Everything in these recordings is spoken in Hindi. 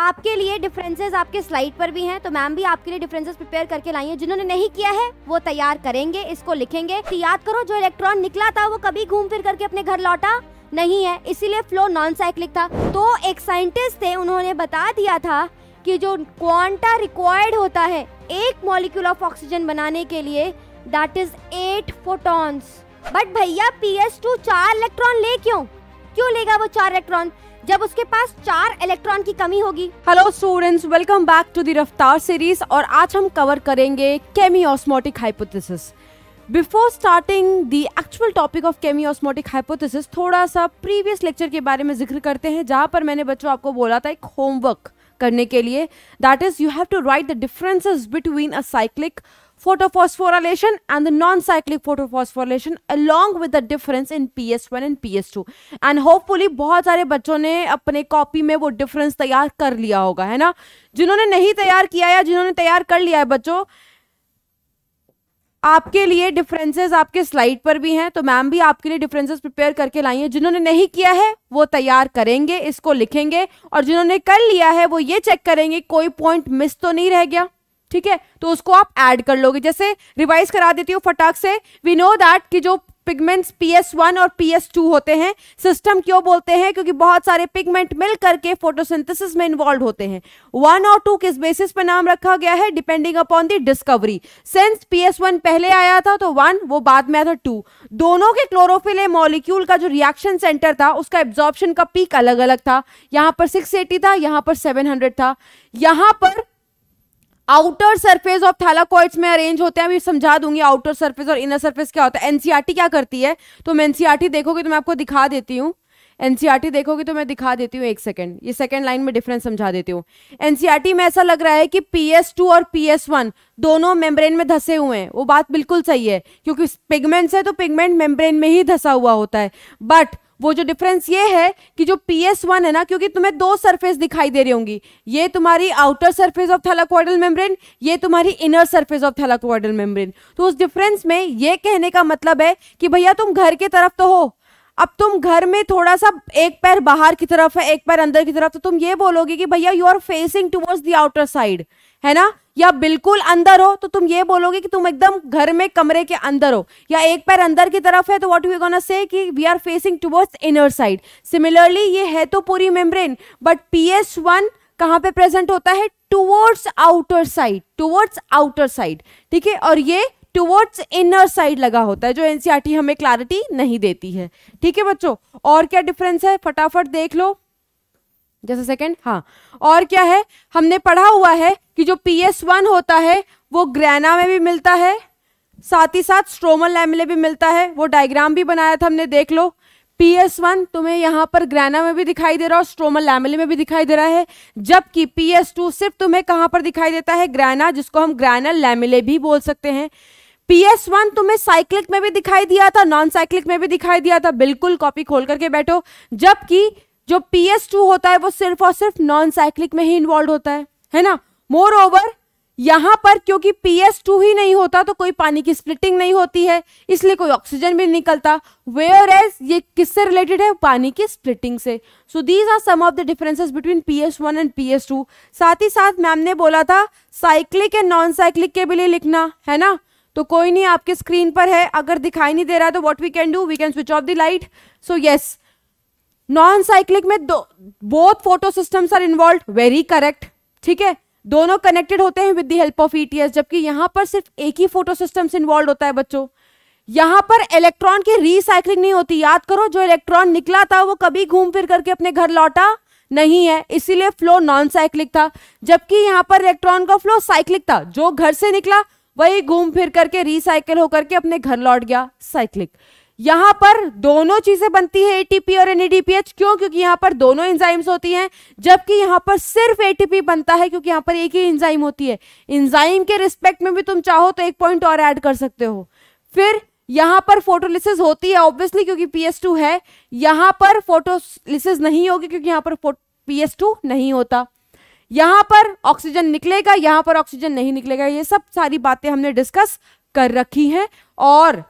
आपके लिए डिफरेंसेस आपके स्लाइड पर भी हैं तो मैम भी आपके लिए डिफरेंसेस प्रिपेयर करके लाई हैं जिन्होंने नहीं किया है वो तैयार करेंगे इसको लिखेंगे तो याद करो जो इलेक्ट्रॉन निकला था वो कभी घूम फिर करके अपने घर लौटा नहीं है इसीलिए फ्लो नॉन साइक्लिक था तो एक साइंटिस्ट थे उन्होंने बता दिया था कि जो क्वांटा रिक्वायर्ड होता है एक मॉलिक्यूल ऑफ ऑक्सीजन बनाने के लिए that is eight photons but भैया पी एस टू चार इलेक्ट्रॉन ले क्यों क्यों लेगा वो चार इलेक्ट्रॉन जब उसके पास चार इलेक्ट्रॉन की कमी होगी hello students welcome back to the Raftaar series और आज हम कवर करेंगे chemiosmotic hypothesis before starting the actual topic of chemiosmotic hypothesis थोड़ा सा प्रीवियस लेक्चर के बारे में जिक्र करते हैं जहाँ पर मैंने बच्चों आपको बोला था एक होमवर्क करने के लिए that is you have to write the differences between a cyclic photophosphorylation and the non-cyclic photophosphorylation along with the difference in PS1 and PS2 and hopefully बहुत सारे बच्चों ने अपने कॉपी में वो डिफरेंस तैयार कर लिया होगा है ना जिन्होंने नहीं तैयार किया या जिन्होंने तैयार कर लिया है बच्चों आपके लिए डिफरेंसेस आपके स्लाइड पर भी हैं तो मैम भी आपके लिए डिफरेंसेस प्रिपेयर करके लाई हैं जिन्होंने नहीं किया है वो तैयार करेंगे इसको लिखेंगे और जिन्होंने कर लिया है वो ये चेक करेंगे कोई पॉइंट मिस तो नहीं रह गया ठीक है तो उसको आप ऐड कर लोगे जैसे रिवाइज करा देती हूँ फटाक से वी नो दैट कि जो पिगमेंट्स पी एस वन और पी एस टू होते हैं सिस्टम क्यों बोलते हैं क्योंकि बहुत सारे पिगमेंट मिल करके फोटोसिंथेसिस में इन्वॉल्व होते हैं वन और टू किस बेसिस पर नाम रखा गया है depending upon the discovery since P S one पहले आया था तो वन वो बाद में आया था टू दोनों के क्लोरोफिल मॉलिक्यूल का जो रिएक्शन सेंटर था उसका एब्जॉर्बशन का पीक अलग अलग था यहाँ पर सिक्स एटी था यहाँ पर सेवन हंड्रेड था यहाँ पर आउटर सरफेस ऑफ थैलाकॉइड्स में अरेंज होते हैं अभी समझा दूंगी आउटर सरफेस और इनर सरफेस क्या होता है एनसीआरटी e क्या करती है तो मैं एनसीआरटी e देखोगे तो मैं आपको दिखा देती हूँ एनसीआरटी e देखोगे तो मैं दिखा देती हूँ एक सेकंड ये सेकंड लाइन में डिफरेंस समझा देती हूँ एनसीआरटी में ऐसा लग रहा है कि टू और पी एस वन दोनों मेम्ब्रेन में धसे हुए हैं वो बात बिल्कुल सही है क्योंकि पिगमेंट्स है तो पिगमेंट मेम्ब्रेन में ही धसा हुआ होता है बट वो जो डिफरेंस ये है कि जो पी एस वन है ना क्योंकि तुम्हें दो सरफेस दिखाई दे रही होंगी ये तुम्हारी outer surface of thylakoidal membrane ये तुम्हारी inner surface of thylakoidal membrane तो उस डिफरेंस में ये कहने का मतलब है कि भैया तुम घर के तरफ तो हो अब तुम घर में थोड़ा सा एक पैर बाहर की तरफ है एक पैर अंदर की तरफ तो तुम ये बोलोगे कि भैया you are facing towards the outer side है ना या बिल्कुल अंदर हो तो तुम ये बोलोगे कि तुम एकदम घर में कमरे के अंदर हो या एक पैर अंदर की तरफ है तो वॉट यू गोना से कि we are facing towards inner side similarly ये है तो पूरी membrane but P S one कहाँ पे प्रेजेंट होता है towards outer side towards outer side ठीक है और ये टुवर्ड्स इनर साइड लगा होता है जो एनसीआरटी e हमें क्लैरिटी नहीं देती है ठीक है बच्चों और क्या डिफरेंस है फटाफट देख लो जैसे सेकंड हाँ और क्या है हमने पढ़ा हुआ है कि जो पी एस वन होता है वो ग्रैना में भी मिलता है साथ ही साथ स्ट्रोमल लैमले भी मिलता है वो डायग्राम भी बनाया था हमने देख लो पी एस वन तुम्हें यहाँ पर ग्रैना में भी दिखाई दे रहा है और स्ट्रोमल लैमले में भी दिखाई दे रहा है जबकि पी एस टू सिर्फ तुम्हें कहाँ पर दिखाई देता है ग्रैना जिसको हम ग्रैनल लैमिले भी बोल सकते हैं पी एस वन तुम्हें साइक्लिक में भी दिखाई दिया था नॉन साइक्लिक में भी दिखाई दिया था बिल्कुल कॉपी खोल करके बैठो जबकि जो पी एस टू होता है वो सिर्फ और सिर्फ नॉन साइक्लिक में ही इन्वॉल्व होता है है ना मोर ओवर यहाँ पर क्योंकि पी एस टू ही नहीं होता तो कोई पानी की स्प्लिटिंग नहीं होती है इसलिए कोई ऑक्सीजन भी निकलता वेयर एज ये किससे रिलेटेड है पानी की स्प्लिटिंग से so these are some of the differences between P S one and P S two साथ ही साथ मैम ने बोला था साइक्लिक एंड नॉन साइक्लिक के लिए लिखना है ना तो कोई नहीं आपके स्क्रीन पर है अगर दिखाई नहीं दे रहा तो what we can do we can switch off the light so yes non cyclic में दो both photosystems are involve very correct ठीक है दोनों कनेक्टेड होते हैं with the help of ETS जबकि यहां पर सिर्फ एक ही फोटो सिस्टम्स इन्वॉल्व होता है बच्चों यहाँ पर इलेक्ट्रॉन की रिसाइकलिंग नहीं होती याद करो जो इलेक्ट्रॉन निकला था वो कभी घूम फिर करके अपने घर लौटा नहीं है इसीलिए फ्लो नॉन साइक्लिक था जबकि यहाँ पर इलेक्ट्रॉन का फ्लो साइक्लिक था जो घर से निकला वही घूम फिर करके रिसाइकिल होकर के अपने घर लौट गया साइक्लिक यहां पर दोनों चीजें बनती है एटीपी और एनएडीपीएच क्यों क्योंकि यहां पर दोनों एंजाइम्स होती हैं जबकि यहां पर सिर्फ एटीपी बनता है क्योंकि यहां पर एक ही एंजाइम होती है एंजाइम के रिस्पेक्ट में भी तुम चाहो तो एक पॉइंट और ऐड कर सकते हो फिर यहां पर फोटोलिसिस होती है ऑब्वियसली क्योंकि टू है यहां पर फोटोलिसिस नहीं होगी क्योंकि यहां पर टू नहीं होता यहां पर ऑक्सीजन निकलेगा यहां पर ऑक्सीजन नहीं निकलेगा ये सब सारी बातें हमने डिस्कस कर रखी हैं और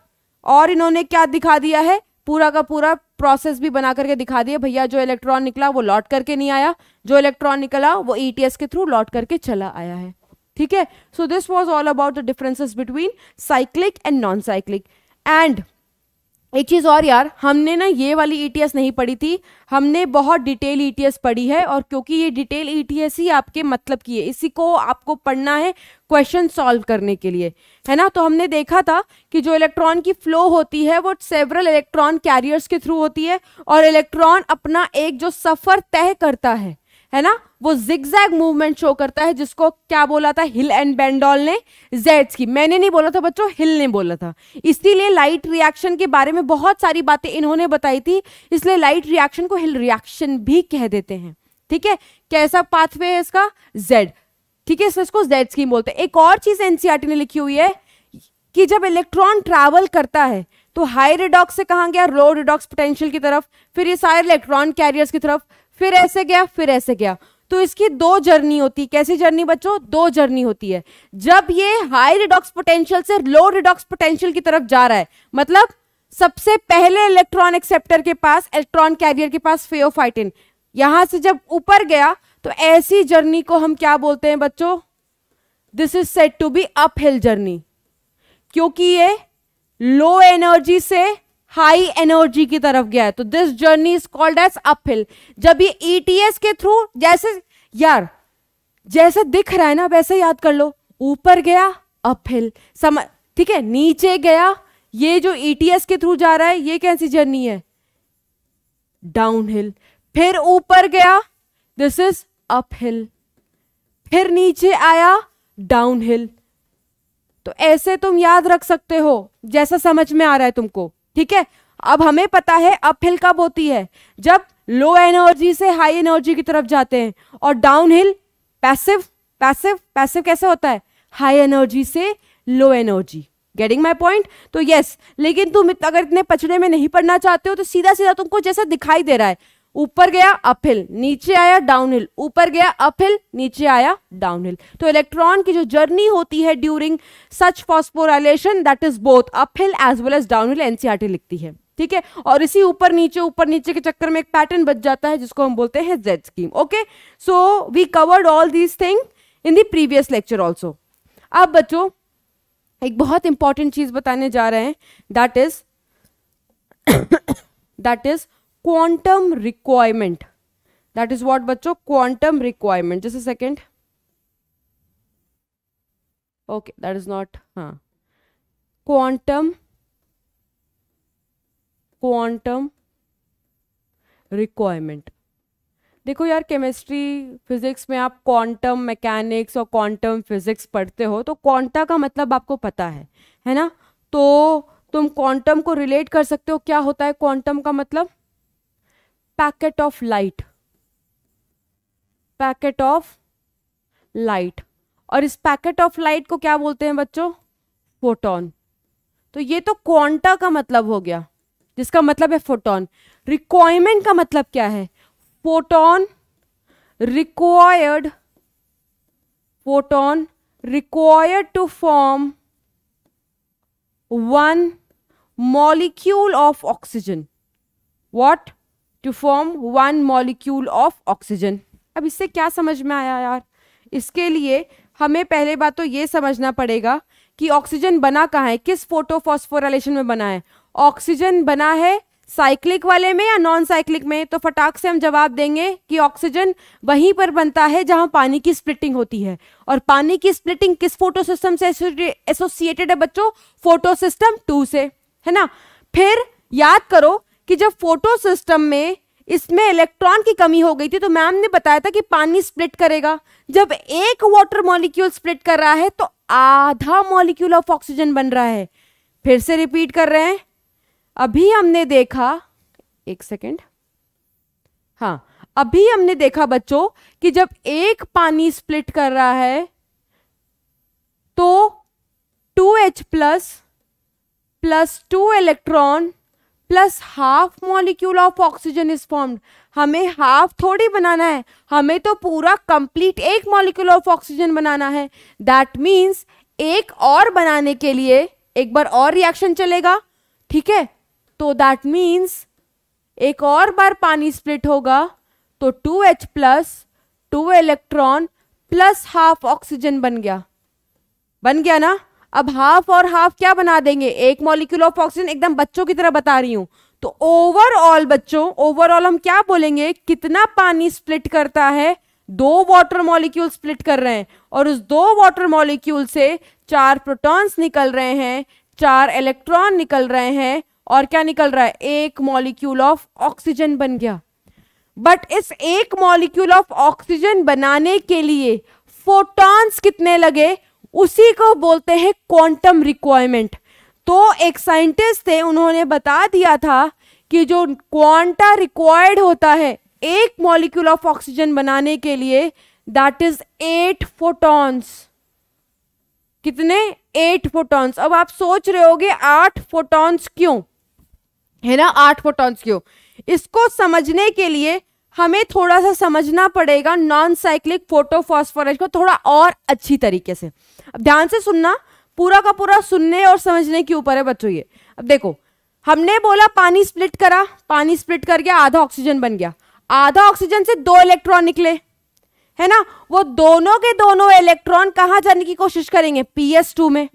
और इन्होंने क्या दिखा दिया है पूरा का पूरा प्रोसेस भी बना करके दिखा दिया भैया जो इलेक्ट्रॉन निकला वो लौट करके नहीं आया जो इलेक्ट्रॉन निकला वो ईटीएस e के थ्रू लौट करके चला आया है ठीक है so this was all about the differences between cyclic and non cyclic and एक चीज़ और यार हमने ना ये वाली ईटीएस e नहीं पढ़ी थी हमने बहुत डिटेल ईटीएस e पढ़ी है और क्योंकि ये डिटेल ईटीएस e ही आपके मतलब की है इसी को आपको पढ़ना है क्वेश्चन सॉल्व करने के लिए है ना तो हमने देखा था कि जो इलेक्ट्रॉन की फ्लो होती है वो सेवरल इलेक्ट्रॉन कैरियर्स के थ्रू होती है और इलेक्ट्रॉन अपना एक जो सफ़र तय करता है है ना वो जिगजैग मूवमेंट शो करता है जिसको क्या बोला था हिल एंड बेंडॉल ने जेड्स की मैंने नहीं बोला था बच्चों हिल ने बोला था इसीलिए लाइट रिएक्शन के बारे में बहुत सारी बातें इन्होंने बताई थी इसलिए लाइट रिएक्शन को हिल रिएक्शन भी कह देते हैं ठीक है कैसा पाथवे है इसका जेड ठीक है इसको जेड्स की बोलते हैं एक और चीज एनसीआरटी e ने लिखी हुई है कि जब इलेक्ट्रॉन ट्रैवल करता है तो हाई रिडॉक्स से कहा गया लो रिडॉक्स पोटेंशियल की तरफ फिर ये सारे इलेक्ट्रॉन कैरियर्स की तरफ फिर ऐसे गया फिर ऐसे गया तो इसकी दो जर्नी होती है कैसी जर्नी बच्चों दो जर्नी होती है जब ये हाई रिडॉक्स पोटेंशियल से लो रिडॉक्स पोटेंशियल की तरफ जा रहा है मतलब सबसे पहले इलेक्ट्रॉन एक्सेप्टर के पास इलेक्ट्रॉन कैरियर के पास फेओफाइटिन यहां से जब ऊपर गया तो ऐसी जर्नी को हम क्या बोलते हैं बच्चों this is said to be uphill journey क्योंकि ये लो एनर्जी से हाई एनर्जी की तरफ गया है तो this journey is called as uphill जब ये ईटीएस e के थ्रू जैसे यार जैसे दिख रहा है ना वैसे याद कर लो ऊपर गया अपहिल समझ ठीक है नीचे गया ये जो ईटीएस e के थ्रू जा रहा है ये कैसी जर्नी है डाउनहिल फिर ऊपर गया दिस इज अपहिल फिर नीचे आया डाउनहिल तो ऐसे तुम याद रख सकते हो जैसा समझ में आ रहा है तुमको ठीक है अब हमें पता है अपहिल कब होती है जब लो एनर्जी से हाई एनर्जी की तरफ जाते हैं और downhill passive passive passive कैसे होता है हाई एनर्जी से low energy getting my point तो यस लेकिन तुम अगर इतने पचड़े में नहीं पढ़ना चाहते हो तो सीधा सीधा तुमको जैसा दिखाई दे रहा है ऊपर गया अपहिल नीचे आया डाउनहिल ऊपर गया अपहिल नीचे आया डाउनहिल तो इलेक्ट्रॉन की जो जर्नी होती है during such phosphorylation that is both uphill as well as downhill NCERT लिखती है ठीक है और इसी ऊपर नीचे ऊपर नीचे के चक्कर में एक पैटर्न बच जाता है जिसको हम बोलते हैं Z scheme okay so we covered all these thing in the previous lecture also अब बच्चों एक बहुत इंपॉर्टेंट चीज बताने जा रहे हैं that is that is quantum requirement that is what बच्चों क्वांटम रिक्वायरमेंट जैसे second okay that is not हाँ क्वांटम क्वांटम रिक्वायरमेंट देखो यार केमिस्ट्री फिजिक्स में आप क्वांटम मैकेनिक्स और क्वांटम फिजिक्स पढ़ते हो तो क्वांटा का मतलब आपको पता है है ना तो तुम क्वांटम को रिलेट कर सकते हो क्या होता है क्वांटम का मतलब packet of light packet of light और इस पैकेट ऑफ लाइट को क्या बोलते हैं बच्चों फोटोन तो ये तो क्वांटा का मतलब हो गया जिसका मतलब है फोटोन रिक्वायरमेंट का मतलब क्या है photon required photon required to form one molecule of oxygen what to form one molecule of oxygen अब इससे क्या समझ में आया यार इसके लिए हमें पहले बात तो ये समझना पड़ेगा कि ऑक्सीजन बना कहाँ है किस फोटोफॉस्फोराइलेशन में बना है ऑक्सीजन बना है साइक्लिक वाले में या नॉन साइक्लिक में तो फटाक से हम जवाब देंगे कि ऑक्सीजन वहीं पर बनता है जहां पानी की स्प्लिटिंग होती है और पानी की स्प्लिटिंग किस फोटो सिस्टम से एसोसिएटेड है बच्चों फोटो सिस्टम टू से है ना फिर याद करो कि जब फोटो सिस्टम में इसमें इलेक्ट्रॉन की कमी हो गई थी तो मैम ने बताया था कि पानी स्प्लिट करेगा जब एक वाटर मॉलिक्यूल स्प्लिट कर रहा है तो आधा मॉलिक्यूल ऑफ ऑक्सीजन बन रहा है फिर से रिपीट कर रहे हैं अभी हमने देखा एक सेकेंड हाँ अभी हमने देखा बच्चों कि जब एक पानी स्प्लिट कर रहा है तो two H plus plus two electron plus half molecule of oxygen is formed हमें हाफ थोड़ी बनाना है हमें तो पूरा कंप्लीट एक मॉलिक्यूल ऑफ ऑक्सीजन बनाना है दैट मीन्स एक और बनाने के लिए एक बार और रिएक्शन चलेगा ठीक है तो दैट मीन्स एक और बार पानी स्प्लिट होगा तो two H plus two electron plus half oxygen बन गया बन गया ना अब हाफ और हाफ क्या बना देंगे एक मॉलिक्यूल ऑफ ऑक्सीजन एकदम बच्चों की तरह बता रही हूँ तो ओवरऑल बच्चों ओवरऑल हम क्या बोलेंगे कितना पानी स्प्लिट करता है दो वाटर मॉलिक्यूल स्प्लिट कर रहे हैं और उस दो वाटर मॉलिक्यूल से चार प्रोटॉन्स निकल रहे हैं चार इलेक्ट्रॉन निकल रहे हैं और क्या निकल रहा है एक मॉलिक्यूल ऑफ ऑक्सीजन बन गया बट इस एक मॉलिक्यूल ऑफ ऑक्सीजन बनाने के लिए फोटॉन्स कितने लगे उसी को बोलते हैं क्वांटम रिक्वायरमेंट तो एक साइंटिस्ट थे उन्होंने बता दिया था कि जो क्वांटा रिक्वायर्ड होता है एक मॉलिक्यूल ऑफ ऑक्सीजन बनाने के लिए दैट इज एट फोटॉन्स कितने एट फोटॉन्स अब आप सोच रहे होगे आठ फोटॉन्स क्यों है ना आठ फोटॉन्स क्यों इसको समझने के लिए हमें थोड़ा सा समझना पड़ेगा नॉन साइक्लिक फोटोफॉस्फोरस को थोड़ा और अच्छी तरीके से अब ध्यान से सुनना पूरा का पूरा सुनने और समझने के ऊपर है बच्चों ये अब देखो हमने बोला पानी स्प्लिट करा पानी स्प्लिट कर गया आधा ऑक्सीजन बन गया आधा ऑक्सीजन से दो इलेक्ट्रॉन निकले है ना वो दोनों के दोनों इलेक्ट्रॉन कहाँ जाने की कोशिश करेंगे टू में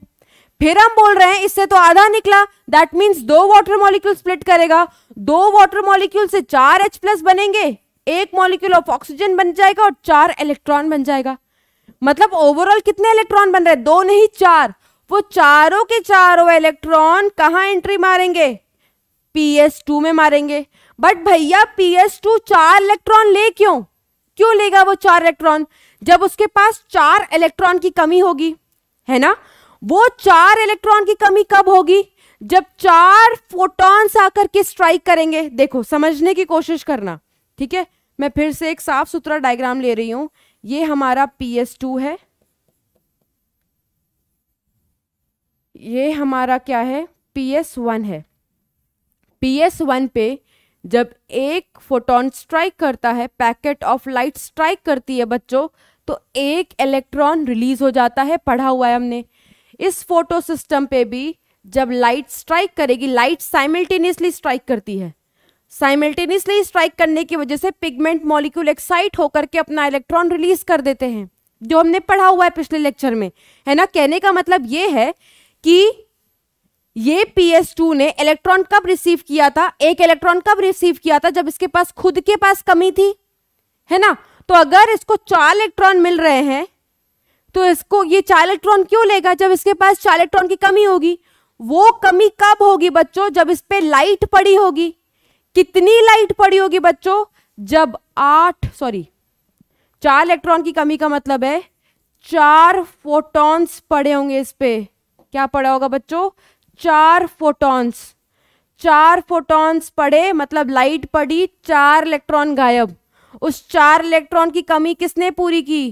फिर हम बोल रहे हैं इससे तो आधा निकला दैट मीन्स दो वाटर मॉलिक्यूल स्प्लिट करेगा दो वाटर मॉलिक्यूल से चार एच प्लस बनेंगे एक मॉलिक्यूल ऑफ ऑक्सीजन बन जाएगा और चार इलेक्ट्रॉन बन जाएगा मतलब ओवरऑल कितने इलेक्ट्रॉन बन रहे दो नहीं चार वो चारों के चारों इलेक्ट्रॉन कहाँ एंट्री मारेंगे पी में मारेंगे बट भैया पी चार इलेक्ट्रॉन ले क्यों क्यों लेगा वो चार इलेक्ट्रॉन जब उसके पास चार इलेक्ट्रॉन की कमी होगी है ना वो चार इलेक्ट्रॉन की कमी कब होगी जब चार फोटॉन्स आकर के स्ट्राइक करेंगे देखो समझने की कोशिश करना ठीक है मैं फिर से एक साफ सुथरा डायग्राम ले रही हूं ये हमारा पी एस टू है ये हमारा क्या है पी एस वन है पी एस वन पे जब एक फोटोन स्ट्राइक करता है पैकेट ऑफ लाइट स्ट्राइक करती है बच्चों तो एक इलेक्ट्रॉन रिलीज हो जाता है पढ़ा हुआ है हमने इस फोटो सिस्टम पे भी जब लाइट स्ट्राइक करेगी लाइट साइमल्टेनियसली स्ट्राइक करती है साइमल्टेनियसली स्ट्राइक करने की वजह से पिगमेंट मॉलिक्यूल एक्साइट होकर के अपना इलेक्ट्रॉन रिलीज कर देते हैं जो हमने पढ़ा हुआ है पिछले लेक्चर में है ना कहने का मतलब ये है कि ये टू ने इलेक्ट्रॉन कब रिसीव किया था एक इलेक्ट्रॉन कब रिसीव किया था जब इसके पास खुद के पास कमी थी है ना तो अगर इसको चार इलेक्ट्रॉन मिल रहे हैं तो इसको ये चार इलेक्ट्रॉन क्यों लेगा जब इसके पास चार इलेक्ट्रॉन की कमी होगी वो कमी कब होगी बच्चों जब इस पर लाइट पड़ी होगी कितनी लाइट पड़ी होगी बच्चों जब आठ सॉरी चार इलेक्ट्रॉन की कमी का मतलब है चार फोटॉन्स पड़े होंगे इस पे क्या पड़ा होगा बच्चों चार फोटॉन्स चार फोटॉन्स पड़े मतलब लाइट पड़ी चार इलेक्ट्रॉन गायब उस चार इलेक्ट्रॉन की कमी किसने पूरी की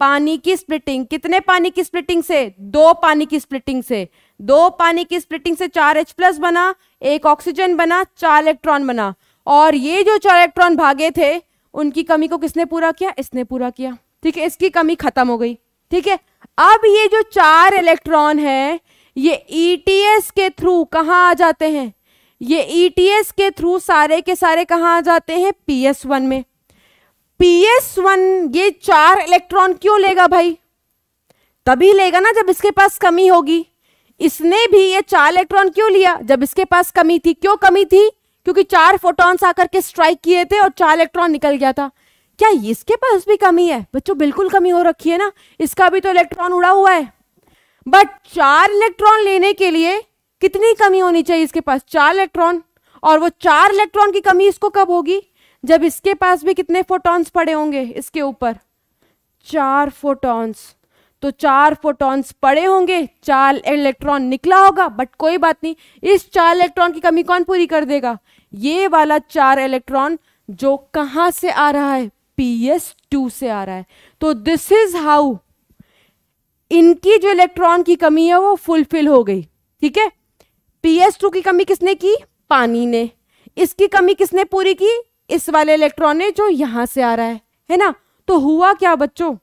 पानी की स्प्लिटिंग कितने पानी की स्प्लिटिंग से दो पानी की स्प्लिटिंग से दो पानी की स्प्लिटिंग से चार एच प्लस बना एक ऑक्सीजन बना चार इलेक्ट्रॉन बना और ये जो चार इलेक्ट्रॉन भागे थे उनकी कमी को किसने पूरा किया इसने पूरा किया ठीक है इसकी कमी खत्म हो गई ठीक है अब ये जो चार इलेक्ट्रॉन है ये ई e के थ्रू कहाँ आ जाते हैं ये ई e के थ्रू सारे के सारे कहाँ आ जाते हैं पी वन में पी वन ये चार इलेक्ट्रॉन क्यों लेगा भाई तभी लेगा ना जब इसके पास कमी होगी इसने भी ये चार इलेक्ट्रॉन क्यों लिया जब इसके पास कमी थी क्यों कमी थी क्योंकि चार फोटॉन्स आकर के स्ट्राइक किए थे और चार इलेक्ट्रॉन निकल गया था क्या इसके पास भी कमी है बच्चों बिल्कुल कमी हो रखी है ना इसका भी तो इलेक्ट्रॉन उड़ा हुआ है बट चार इलेक्ट्रॉन लेने के लिए कितनी कमी होनी चाहिए इसके पास चार इलेक्ट्रॉन और वो चार इलेक्ट्रॉन की कमी इसको कब होगी जब इसके पास भी कितने फोटॉन्स पड़े होंगे इसके ऊपर चार फोटॉन्स तो चार फोटॉन्स पड़े होंगे चार इलेक्ट्रॉन निकला होगा बट कोई बात नहीं इस चार इलेक्ट्रॉन की कमी कौन पूरी कर देगा ये वाला चार इलेक्ट्रॉन जो कहां से आ रहा है पी टू से आ रहा है तो दिस इज हाउ इनकी जो इलेक्ट्रॉन की कमी है वो फुलफिल हो गई ठीक है पी टू की कमी किसने की पानी ने इसकी कमी किसने पूरी की इस वाले इलेक्ट्रॉन ने जो यहां से आ रहा है है ना तो हुआ क्या बच्चों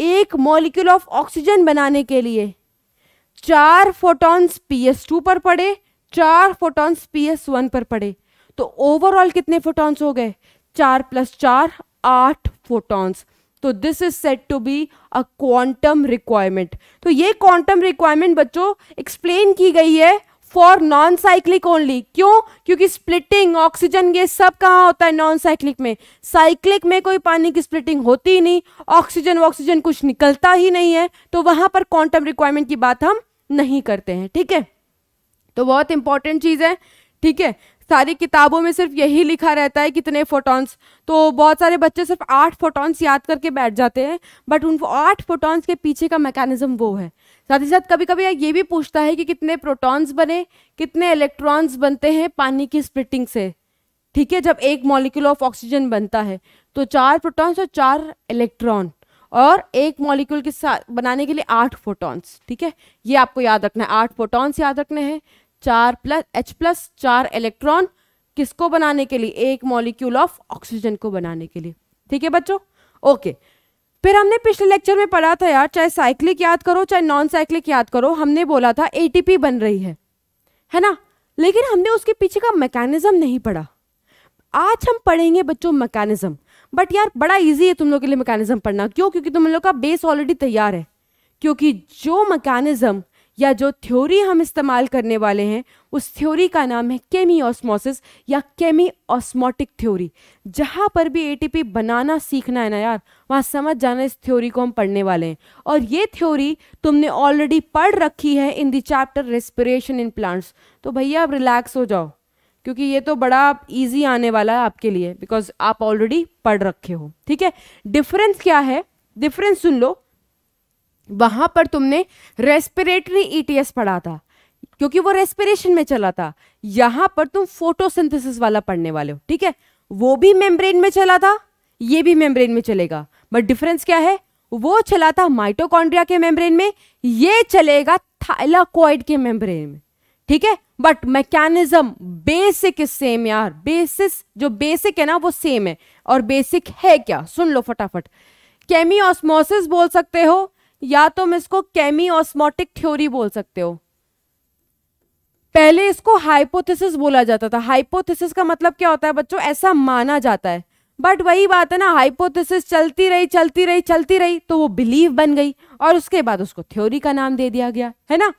एक मॉलिक्यूल ऑफ ऑक्सीजन बनाने के लिए चार फोटॉन्स टू पर पड़े चार फोटॉन्स वन पर पड़े तो ओवरऑल कितने फोटॉन्स हो गए चार प्लस चार आठ फोटॉन्स तो this is said to be a quantum requirement तो ये क्वांटम रिक्वायरमेंट बच्चों एक्सप्लेन की गई है फॉर नॉन साइक्लिक ओनली क्यों क्योंकि स्प्लिटिंग ऑक्सीजन ये सब कहाँ होता है नॉन साइक्लिक में साइक्लिक में कोई पानी की स्प्लिटिंग होती ही नहीं ऑक्सीजन ऑक्सीजन कुछ निकलता ही नहीं है तो वहां पर क्वांटम रिक्वायरमेंट की बात हम नहीं करते हैं ठीक है तो बहुत इंपॉर्टेंट चीज़ है ठीक है सारी किताबों में सिर्फ यही लिखा रहता है कितने फोटॉन्स तो बहुत सारे बच्चे सिर्फ आठ फोटॉन्स याद करके बैठ जाते हैं बट उन आठ फोटॉन्स के पीछे का मैकेनिज्म वो है साथ ही साथ कभी कभी ये भी पूछता है कि कितने प्रोटॉन्स बने कितने इलेक्ट्रॉन्स बनते हैं पानी की स्प्लिटिंग से ठीक है जब एक मॉलिक्यूल ऑफ ऑक्सीजन बनता है तो चार प्रोटॉन्स और चार इलेक्ट्रॉन और एक मॉलिक्यूल के साथ बनाने के लिए आठ फोटॉन्स ठीक है ये आपको याद रखना है आठ फोटॉन्स याद रखने हैं चार प्लस एच प्लस चार इलेक्ट्रॉन किसको बनाने के लिए एक मॉलिक्यूल ऑफ ऑक्सीजन को बनाने के लिए ठीक है बच्चों ओके फिर हमने पिछले लेक्चर में पढ़ा था यार चाहे साइक्लिक याद करो चाहे नॉन साइक्लिक याद करो हमने बोला था एटीपी बन रही है है ना लेकिन हमने उसके पीछे का मैकेनिज्म नहीं पढ़ा आज हम पढ़ेंगे बच्चों मैकेनिज्म बट यार बड़ा इजी है तुम लोग के लिए मैकेनिज्म पढ़ना क्यों क्योंकि तुम लोग का बेस ऑलरेडी तैयार है क्योंकि जो मैकेनिज्म या जो थ्योरी हम इस्तेमाल करने वाले हैं उस थ्योरी का नाम है केमी ऑस्मोसिस या केमी ऑस्मोटिक थ्योरी जहाँ पर भी एटीपी बनाना सीखना है ना यार वहाँ समझ जाना इस थ्योरी को हम पढ़ने वाले हैं और ये थ्योरी तुमने ऑलरेडी पढ़ रखी है in the chapter respiration in plants तो भैया आप रिलैक्स हो जाओ क्योंकि ये तो बड़ा ईजी आने वाला है आपके लिए बिकॉज आप ऑलरेडी पढ़ रखे हो ठीक है डिफरेंस क्या है डिफरेंस सुन लो वहां पर तुमने रेस्पिरेटरी ईटीएस e पढ़ा था क्योंकि वो रेस्पिरेशन में चला था यहां पर तुम फोटोसिंथेसिस वाला पढ़ने वाले हो ठीक है वो भी मेम्ब्रेन में चला था ये भी मेम्ब्रेन में चलेगा बट डिफरेंस क्या है वो चला था माइटोकॉन्ड्रिया के मेम्ब्रेन में ये चलेगा थाइलाकोइड के मेम्ब्रेन में ठीक है but mechanism basic is same यार बेसिस जो बेसिक है ना वो सेम है और बेसिक है क्या सुन लो फटाफट केमी ऑस्मोसिस बोल सकते हो या तुम तो इसको केमी ऑस्मोटिक थ्योरी बोल सकते हो पहले इसको हाइपोथेसिस बोला जाता था हाइपोथेसिस का मतलब क्या होता है बच्चों ऐसा माना जाता है बट वही बात है ना हाइपोथेसिस चलती रही चलती रही चलती रही तो वो बिलीव बन गई और उसके बाद उसको थ्योरी का नाम दे दिया गया है ना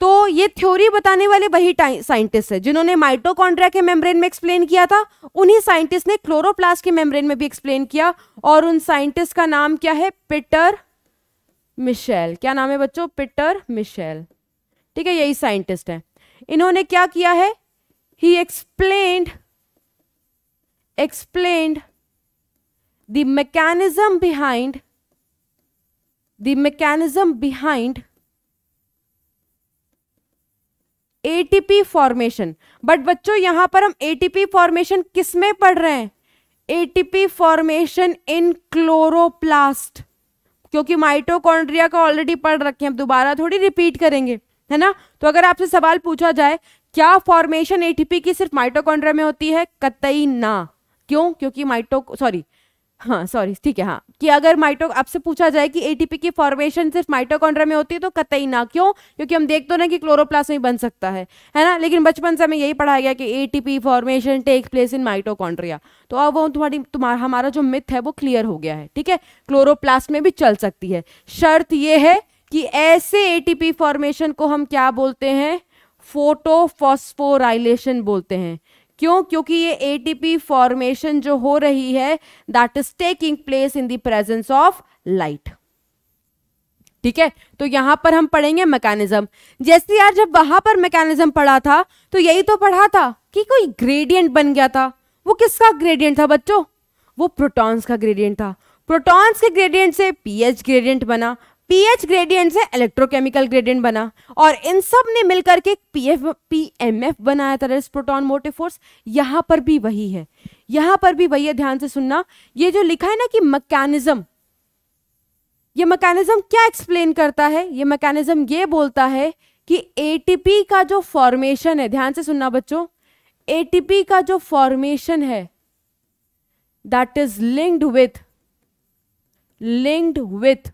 तो ये थ्योरी बताने वाले वही साइंटिस्ट है जिन्होंने माइटोकॉन्ड्रिया के मेम्ब्रेन में एक्सप्लेन किया था उन्हीं साइंटिस्ट ने क्लोरोप्लास्ट के मेम्ब्रेन में भी एक्सप्लेन किया और उन साइंटिस्ट का नाम क्या है पिटर मिशेल क्या नाम है बच्चों पिटर मिशेल ठीक है यही साइंटिस्ट है इन्होंने क्या किया है he explained explained the mechanism behind the mechanism behind ATP formation but बच्चों यहां पर हम एटीपी फॉर्मेशन किस में पढ़ रहे हैं एटीपी फॉर्मेशन इन क्लोरोप्लास्ट क्योंकि माइटोकॉन्ड्रिया का ऑलरेडी पढ़ रखे हैं दोबारा थोड़ी रिपीट करेंगे है ना तो अगर आपसे सवाल पूछा जाए क्या फॉर्मेशन एटीपी की सिर्फ माइटोकॉन्ड्रिया में होती है कतई ना क्यों क्योंकि माइटो सॉरी हाँ सॉरी ठीक है हाँ कि अगर माइटो आपसे पूछा जाए कि एटीपी की फॉर्मेशन सिर्फ माइटोकॉन्ड्रिया में होती है तो कतई ना क्यों क्योंकि हम देखते तो ना कि क्लोरोप्लास्ट में बन सकता है है ना लेकिन बचपन से हमें यही पढ़ाया गया कि ATP formation take place in mitochondria तो अब वो तुम्हारी तुम्हारा हमारा जो मिथ है वो क्लियर हो गया है ठीक है क्लोरोप्लास्ट में भी चल सकती है शर्त ये है कि ऐसे ए फॉर्मेशन को हम क्या बोलते हैं फोटोफॉस्फोराइलेशन बोलते हैं क्यों क्योंकि ये एटीपी फॉर्मेशन जो हो रही है that is taking place in the presence of light ठीक है तो यहां पर हम पढ़ेंगे मैकेनिज्म जैसे यार जब वहां पर मैकेनिज्म पढ़ा था तो यही तो पढ़ा था कि कोई ग्रेडियंट बन गया था वो किसका ग्रेडियंट था बच्चों वो प्रोटॉन्स का ग्रेडियंट था प्रोटॉन्स के ग्रेडियंट से पीएच ग्रेडियंट बना पीएच ग्रेडियंट से इलेक्ट्रोकेमिकल ग्रेडियंट बना और इन सब ने मिलकर के पीएफ पीएमएफ बनाया था प्रोटॉन मोटिव फोर्स यहां पर भी वही है यहां पर भी वही है ध्यान से सुनना ये जो लिखा है ना कि मैकेनिज्म ये मैकेनिज्म क्या एक्सप्लेन करता है ये मैकेनिज्म ये बोलता है कि एटीपी का जो फॉर्मेशन है ध्यान से सुनना बच्चों एटीपी का जो फॉर्मेशन है that is linked with linked with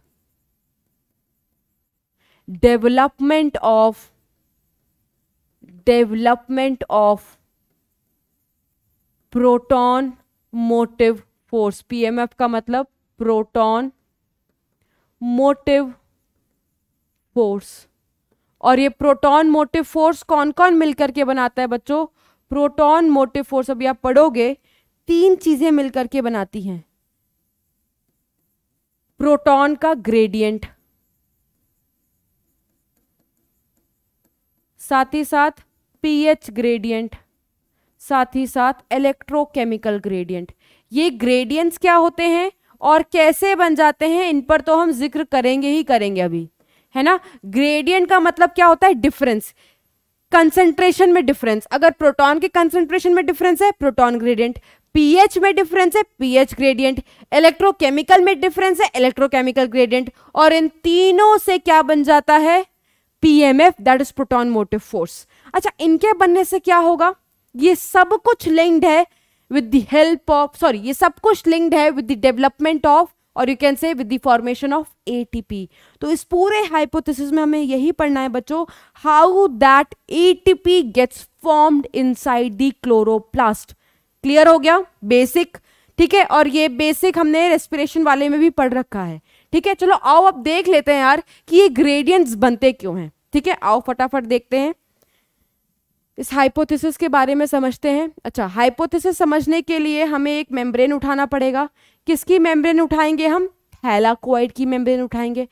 development of development of proton motive force PMF का मतलब proton मोटिव फोर्स और ये प्रोटॉन मोटिव फोर्स कौन कौन मिलकर के बनाता है बच्चों प्रोटॉन मोटिव फोर्स अभी आप पढ़ोगे तीन चीजें मिलकर के बनाती हैं प्रोटॉन का ग्रेडियंट साथ ही साथ पीएच ग्रेडियंट साथ ही साथ इलेक्ट्रोकेमिकल ग्रेडियंट ये ग्रेडियंट्स क्या होते हैं और कैसे बन जाते हैं इन पर तो हम जिक्र करेंगे ही करेंगे अभी है ना ग्रेडियंट का मतलब क्या होता है डिफरेंस कंसेंट्रेशन में डिफरेंस अगर प्रोटॉन के कंसेंट्रेशन में डिफरेंस है प्रोटॉन ग्रेडियंट पीएच में डिफरेंस है पीएच ग्रेडियंट इलेक्ट्रोकेमिकल में डिफरेंस है इलेक्ट्रोकेमिकल ग्रेडियंट और इन तीनों से क्या बन जाता है F that is proton motive force अच्छा इनके बनने से क्या होगा ये सब कुछ लिंक्ड है with the help of sorry ये सब कुछ लिंक्ड है विद द डेवलपमेंट ऑफ और you can say with the formation of P तो इस पूरे हाइपोथेसिस में हमें यही पढ़ना है बच्चों how that A T P gets formed side the chloroplast clear हो गया बेसिक ठीक है और ये बेसिक हमने रेस्पिरेशन वाले में भी पढ़ रखा है ठीक है चलो आओ अब देख लेते हैं यार कि ये ग्रेडियंट्स बनते क्यों हैं ठीक है आओ फटाफट देखते हैं इस हाइपोथेसिस के बारे में समझते हैं अच्छा हाइपोथेसिस समझने के लिए हमें एक मेम्ब्रेन उठाना पड़ेगा किसकी मेम्ब्रेन उठाएंगे हम थैलाकोइड की मेम्ब्रेन उठाएंगे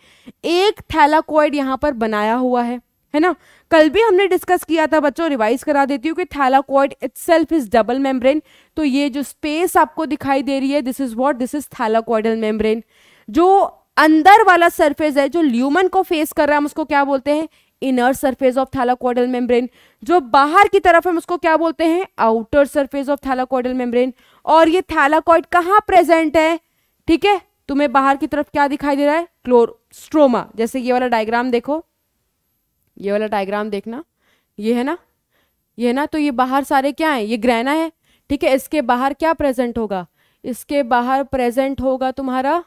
एक थैलाकोइड यहाँ पर बनाया हुआ है है ना कल भी हमने डिस्कस किया था बच्चों रिवाइज करा देती हूँ कि thylakoid itself is double membrane तो ये जो स्पेस आपको दिखाई दे रही है this is what this is thylakoidal membrane जो अंदर वाला सरफेस है जो ल्यूमन को फेस कर रहा है हम उसको क्या बोलते हैं inner surface of thylakoidal membrane जो बाहर की तरफ हम उसको क्या बोलते हैं outer surface of thylakoidal membrane और ये थैलाकॉइड कहाँ प्रेजेंट है ठीक है तुम्हें बाहर की तरफ क्या दिखाई दे रहा है क्लोर स्ट्रोमा जैसे ये वाला डायग्राम देखो ये वाला डायग्राम देखना ये है ना ये है ना तो ये बाहर सारे क्या है ये ग्रहना है ठीक है इसके बाहर क्या प्रेजेंट होगा इसके बाहर प्रेजेंट होगा तुम्हारा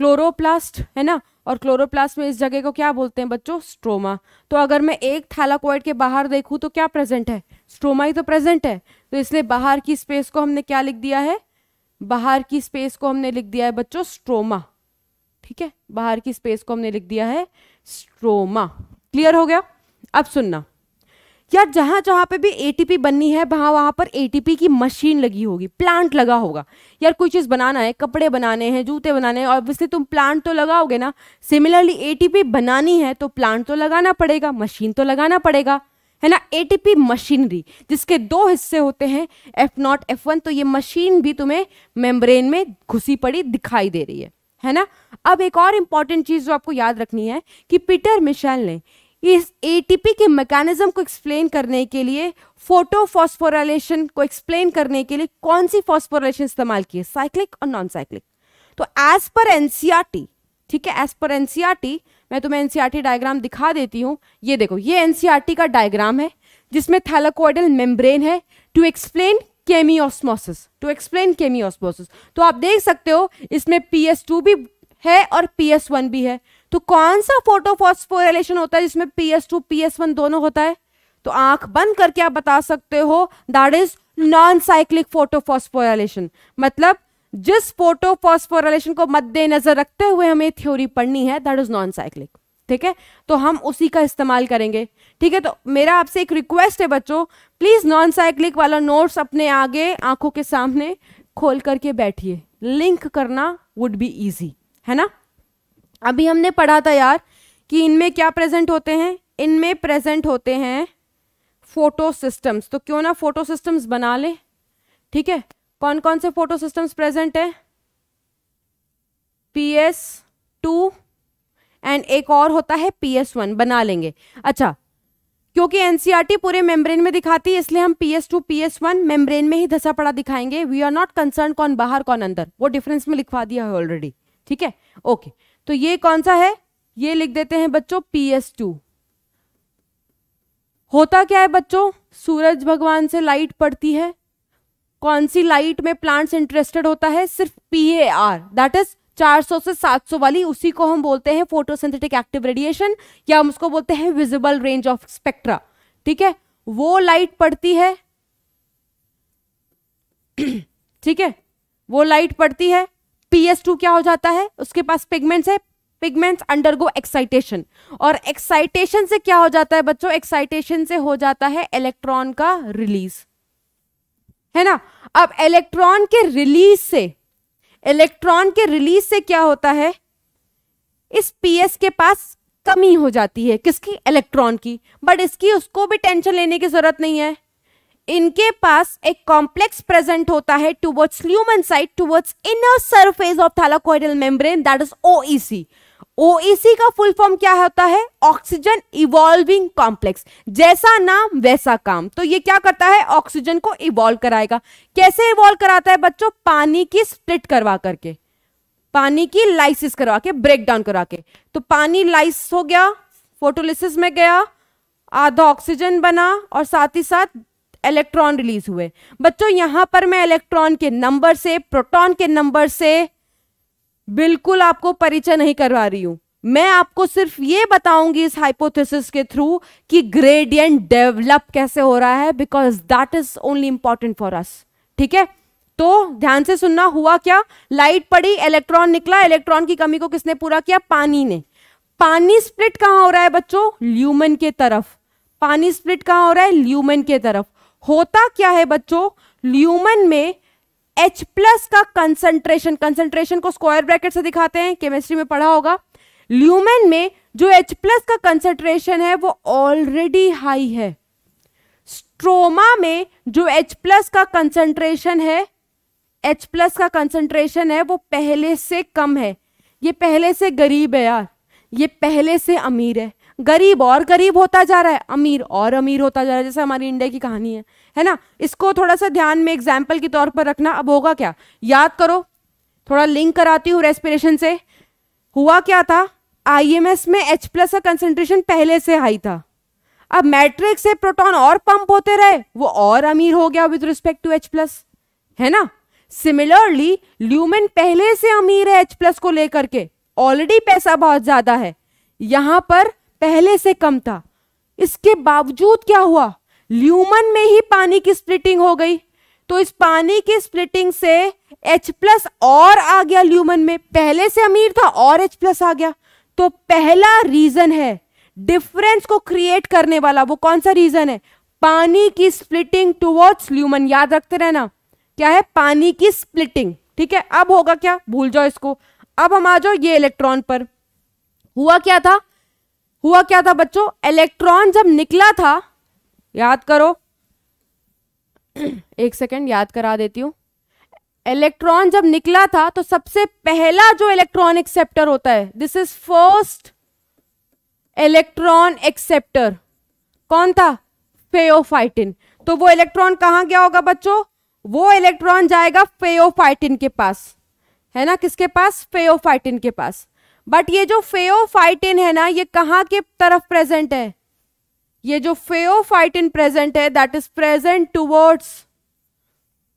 क्लोरोप्लास्ट है ना और क्लोरोप्लास्ट में इस जगह को क्या बोलते हैं बच्चों स्ट्रोमा तो अगर मैं एक थैलाकोइड के बाहर देखूँ तो क्या प्रेजेंट है स्ट्रोमा ही तो प्रेजेंट है तो इसलिए बाहर की स्पेस को हमने क्या लिख दिया है बाहर की स्पेस को हमने लिख दिया है बच्चों स्ट्रोमा ठीक है बाहर की स्पेस को हमने लिख दिया है स्ट्रोमा क्लियर हो गया अब सुनना या जहां जहां पे भी एटीपी बननी है वहां वहां पर एटीपी की मशीन लगी होगी प्लांट लगा होगा यार कोई चीज़ बनाना है कपड़े बनाने हैं जूते बनाने हैं ऑब्वियसली तुम प्लांट तो लगाओगे ना सिमिलरली एटीपी बनानी है तो प्लांट तो लगाना पड़ेगा मशीन तो लगाना पड़ेगा है ना एटीपी मशीनरी जिसके दो हिस्से होते हैं एफ नॉट एफ वन तो ये मशीन भी तुम्हें मेम्ब्रेन में घुसी पड़ी दिखाई दे रही है है ना अब एक और इंपॉर्टेंट चीज़ जो आपको याद रखनी है कि पीटर मिशेल ने इस एटीपी के मैकेनिज्म को एक्सप्लेन करने के लिए फोटो को एक्सप्लेन करने के लिए कौन सी फॉस्फोराइलेशन इस्तेमाल की है साइक्लिक और नॉन साइक्लिक तो एज पर एनसीआरटी ठीक है एज पर एनसीआरटी मैं तुम्हें एनसीआरटी डायग्राम e दिखा देती हूँ ये देखो ये एनसीआरटी e का डायग्राम है जिसमें थैलाकोडल मेम्ब्रेन है to explain chemiosmosis to explain chemiosmosis तो आप देख सकते हो इसमें पी एस टू भी है और पी एस वन भी है तो कौन सा फोटोफॉस्फोरिलेशन होता है जिसमें P S two P S one दोनों होता है तो आंख बंद करके आप बता सकते हो that is non cyclic photophosphorylation मतलब जिस फोटोफॉस्फोरिलेशन को मद्देनजर रखते हुए हमें थ्योरी पढ़नी है दैट इज नॉन साइक्लिक ठीक है तो हम उसी का इस्तेमाल करेंगे ठीक है तो मेरा आपसे एक रिक्वेस्ट है बच्चों प्लीज नॉन साइक्लिक वाला नोट्स अपने आगे आंखों के सामने खोल करके बैठिए लिंक करना वुड बी ईजी है ना अभी हमने पढ़ा था यार कि इनमें क्या प्रेजेंट होते हैं इनमें प्रेजेंट होते हैं फोटो सिस्टम्स तो क्यों ना फोटो सिस्टम्स बना ले ठीक है कौन कौन से फोटो सिस्टम्स प्रेजेंट है पी एस टू एंड एक और होता है पी एस वन बना लेंगे अच्छा क्योंकि एनसीईआरटी e पूरे मेम्ब्रेन में दिखाती है इसलिए हम P S two P S one membrane में ही धसा पड़ा दिखाएंगे वी आर नॉट कंसर्न कौन बाहर कौन अंदर वो डिफरेंस में लिखवा दिया है ऑलरेडी ठीक है ओके okay. तो ये कौन सा है ये लिख देते हैं बच्चों पी एस टू होता क्या है बच्चों सूरज भगवान से लाइट पड़ती है कौन सी लाइट में प्लांट्स इंटरेस्टेड होता है सिर्फ P A R that is 400 से 700 वाली उसी को हम बोलते हैं फोटोसिंथेटिक एक्टिव रेडिएशन या हम उसको बोलते हैं विजिबल रेंज ऑफ स्पेक्ट्रा ठीक है वो लाइट पड़ती है ठीक है वो लाइट पड़ती है टू क्या हो जाता है उसके पास पिगमेंट्स है पिगमेंट्स अंडरगो एक्साइटेशन और एक्साइटेशन से क्या हो जाता है बच्चों एक्साइटेशन से हो जाता है इलेक्ट्रॉन का रिलीज है ना अब इलेक्ट्रॉन के रिलीज से इलेक्ट्रॉन के रिलीज से क्या होता है इस पीएस के पास कमी हो जाती है किसकी इलेक्ट्रॉन की बट इसकी उसको भी टेंशन लेने की जरूरत नहीं है इनके पास एक कॉम्प्लेक्स प्रेजेंट होता है towards lumen side towards inner surface of thylakoidal membrane that is OEC OEC का फुल फॉर्म क्या होता है ऑक्सीजन इवॉल्विंग कॉम्प्लेक्स जैसा नाम वैसा काम तो ये क्या करता है ऑक्सीजन को इवॉल्व कराएगा कैसे इवॉल्व कराता है बच्चों पानी की स्प्लिट करवा करके पानी की लाइसिस करवा के ब्रेक डाउन करवा के तो पानी लाइस हो गया फोटोलिसिस में गया आधा ऑक्सीजन बना और साथ ही साथ इलेक्ट्रॉन रिलीज हुए बच्चों यहां पर मैं इलेक्ट्रॉन के नंबर से प्रोटॉन के नंबर से बिल्कुल आपको परिचय नहीं करवा रही हूं मैं आपको सिर्फ ये बताऊंगी इस हाइपोथेसिस के थ्रू कि ग्रेडियंट डेवलप कैसे हो रहा है because that is only important for us ठीक है तो ध्यान से सुनना हुआ क्या लाइट पड़ी इलेक्ट्रॉन निकला इलेक्ट्रॉन की कमी को किसने पूरा किया पानी ने पानी स्प्लिट कहां हो रहा है बच्चों ल्यूमन के तरफ पानी स्प्लिट कहां हो रहा है ल्यूमन के तरफ होता क्या है बच्चों ल्यूमन में एच प्लस का कंसंट्रेशन कंसंट्रेशन को स्क्वायर ब्रैकेट से दिखाते हैं केमिस्ट्री में पढ़ा होगा ल्यूमन में जो एच प्लस का कंसंट्रेशन है वो ऑलरेडी हाई है स्ट्रोमा में जो एच प्लस का कंसंट्रेशन है एच प्लस का कंसंट्रेशन है वो पहले से कम है ये पहले से गरीब है यार ये पहले से अमीर है गरीब और गरीब होता जा रहा है अमीर और अमीर होता जा रहा है जैसे हमारी इंडिया की कहानी है है ना इसको थोड़ा सा ध्यान में एग्जाम्पल के तौर पर रखना अब होगा क्या याद करो थोड़ा लिंक कराती हूँ रेस्पिरेशन से हुआ क्या था आईएमएस में एच प्लस का कंसेंट्रेशन पहले से हाई था अब मैट्रिक से प्रोटॉन और पंप होते रहे वो और अमीर हो गया with respect to H plus है ना सिमिलरली ल्यूमेन पहले से अमीर है एच प्लस को लेकर के ऑलरेडी पैसा बहुत ज्यादा है यहां पर पहले से कम था इसके बावजूद क्या हुआ ल्यूमन में ही पानी की स्प्लिटिंग हो गई तो इस पानी की स्प्लिटिंग से H प्लस और आ गया ल्यूमन में पहले से अमीर था और H प्लस आ गया तो पहला रीजन है डिफरेंस को क्रिएट करने वाला वो कौन सा रीजन है पानी की स्प्लिटिंग टुवर्ड्स ल्यूमन याद रखते रहना क्या है पानी की स्प्लिटिंग ठीक है अब होगा क्या भूल जाओ इसको अब हम आ जाओ ये इलेक्ट्रॉन पर हुआ क्या था हुआ क्या था बच्चों इलेक्ट्रॉन जब निकला था याद करो एक सेकेंड याद करा देती हूँ इलेक्ट्रॉन जब निकला था तो सबसे पहला जो इलेक्ट्रॉन एक्सेप्टर होता है this is first electron acceptor कौन था फेओफाइटिन तो वो इलेक्ट्रॉन कहां गया होगा बच्चों वो इलेक्ट्रॉन जाएगा फेओफाइटिन के पास है ना किसके पास फेओफाइटिन के पास बट ये जो फेओफाइटिन है ना ये कहाँ के तरफ प्रेजेंट है ये जो फेओफाइटिन प्रेजेंट है that is present towards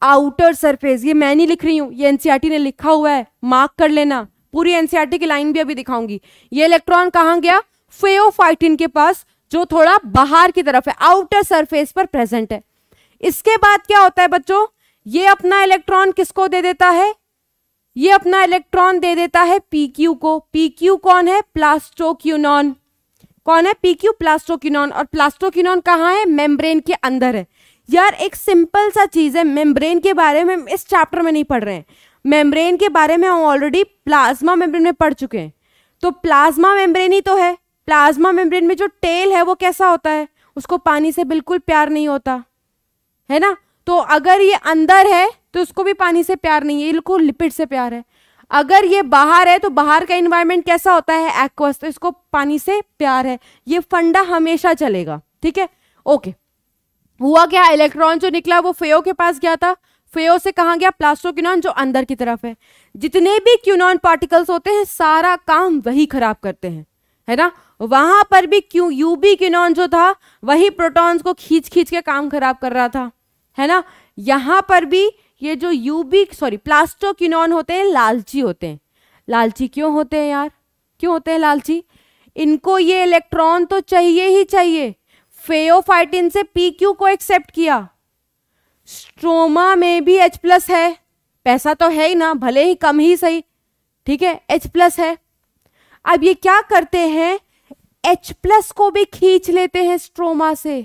outer surface ये मैं नहीं लिख रही हूं ये एनसीईआरटी e ने लिखा हुआ है मार्क कर लेना पूरी एनसीईआरटी e की लाइन भी अभी दिखाऊंगी ये इलेक्ट्रॉन कहां गया फेओफाइटिन के पास जो थोड़ा बाहर की तरफ है आउटर सरफेस पर प्रेजेंट है इसके बाद क्या होता है बच्चों ये अपना इलेक्ट्रॉन किसको दे देता है ये अपना इलेक्ट्रॉन दे देता है पी क्यू को पी क्यू कौन है प्लास्टोक्यूनॉन कौन है पी क्यू प्लास्टोक्यूनॉन और प्लास्टोक्यूनॉन कहाँ है मेम्ब्रेन के अंदर है यार एक सिंपल सा चीज़ है मेम्ब्रेन के बारे में इस चैप्टर में नहीं पढ़ रहे हैं मेम्ब्रेन के बारे में हम ऑलरेडी प्लाज्मा मेम्ब्रेन में पढ़ चुके हैं तो प्लाज्मा मेम्ब्रेन ही तो है प्लाज्मा मेम्ब्रेन में जो टेल है वो कैसा होता है उसको पानी से बिल्कुल प्यार नहीं होता है ना तो अगर ये अंदर है तो उसको भी पानी से प्यार नहीं है इनको लिपिड से प्यार है अगर ये बाहर है तो बाहर का इन्वायरमेंट कैसा होता है एक्वस तो इसको पानी से प्यार है ये फंडा हमेशा चलेगा ठीक है ओके हुआ क्या इलेक्ट्रॉन जो निकला वो फेयो के पास गया था फेयो से कहा गया प्लास्टोक्यूनॉन जो अंदर की तरफ है जितने भी क्यूनॉन पार्टिकल्स होते हैं सारा काम वही खराब करते हैं है ना वहां पर भी क्यू यूबी क्यूनॉन जो था वही प्रोटॉन्स को खींच खींच के काम खराब कर रहा था है ना यहाँ पर भी ये जो यूबिक सॉरी प्लास्टोकिनोन होते हैं लालची होते हैं लालची क्यों होते हैं यार क्यों होते हैं लालची इनको ये इलेक्ट्रॉन तो चाहिए ही चाहिए फेयोफाइटिन से पी क्यू को एक्सेप्ट किया स्ट्रोमा में भी एच प्लस है पैसा तो है ही ना भले ही कम ही सही ठीक है एच प्लस है अब ये क्या करते हैं एच प्लस को भी खींच लेते हैं स्ट्रोमा से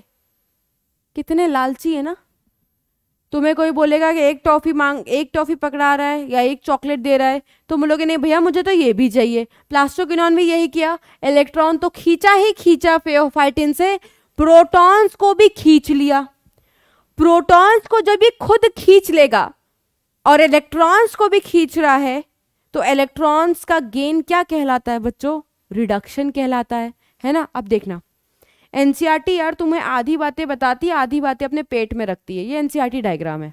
कितने लालची है ना तुम्हें कोई बोलेगा कि एक टॉफ़ी मांग एक टॉफ़ी पकड़ा रहा है या एक चॉकलेट दे रहा है तुम तो लोग नहीं भैया मुझे तो ये भी चाहिए प्लास्टोकिनॉन भी यही किया इलेक्ट्रॉन तो खींचा ही खींचा फेफाइटिन से प्रोटॉन्स को भी खींच लिया प्रोटॉन्स को जब ये खुद खींच लेगा और इलेक्ट्रॉन्स को भी खींच रहा है तो इलेक्ट्रॉन्स का गेन क्या कहलाता है बच्चों रिडक्शन कहलाता है है ना अब देखना टी यार तुम्हें आधी बातें बताती है आधी बातें अपने पेट में रखती है ये टी डायग्राम है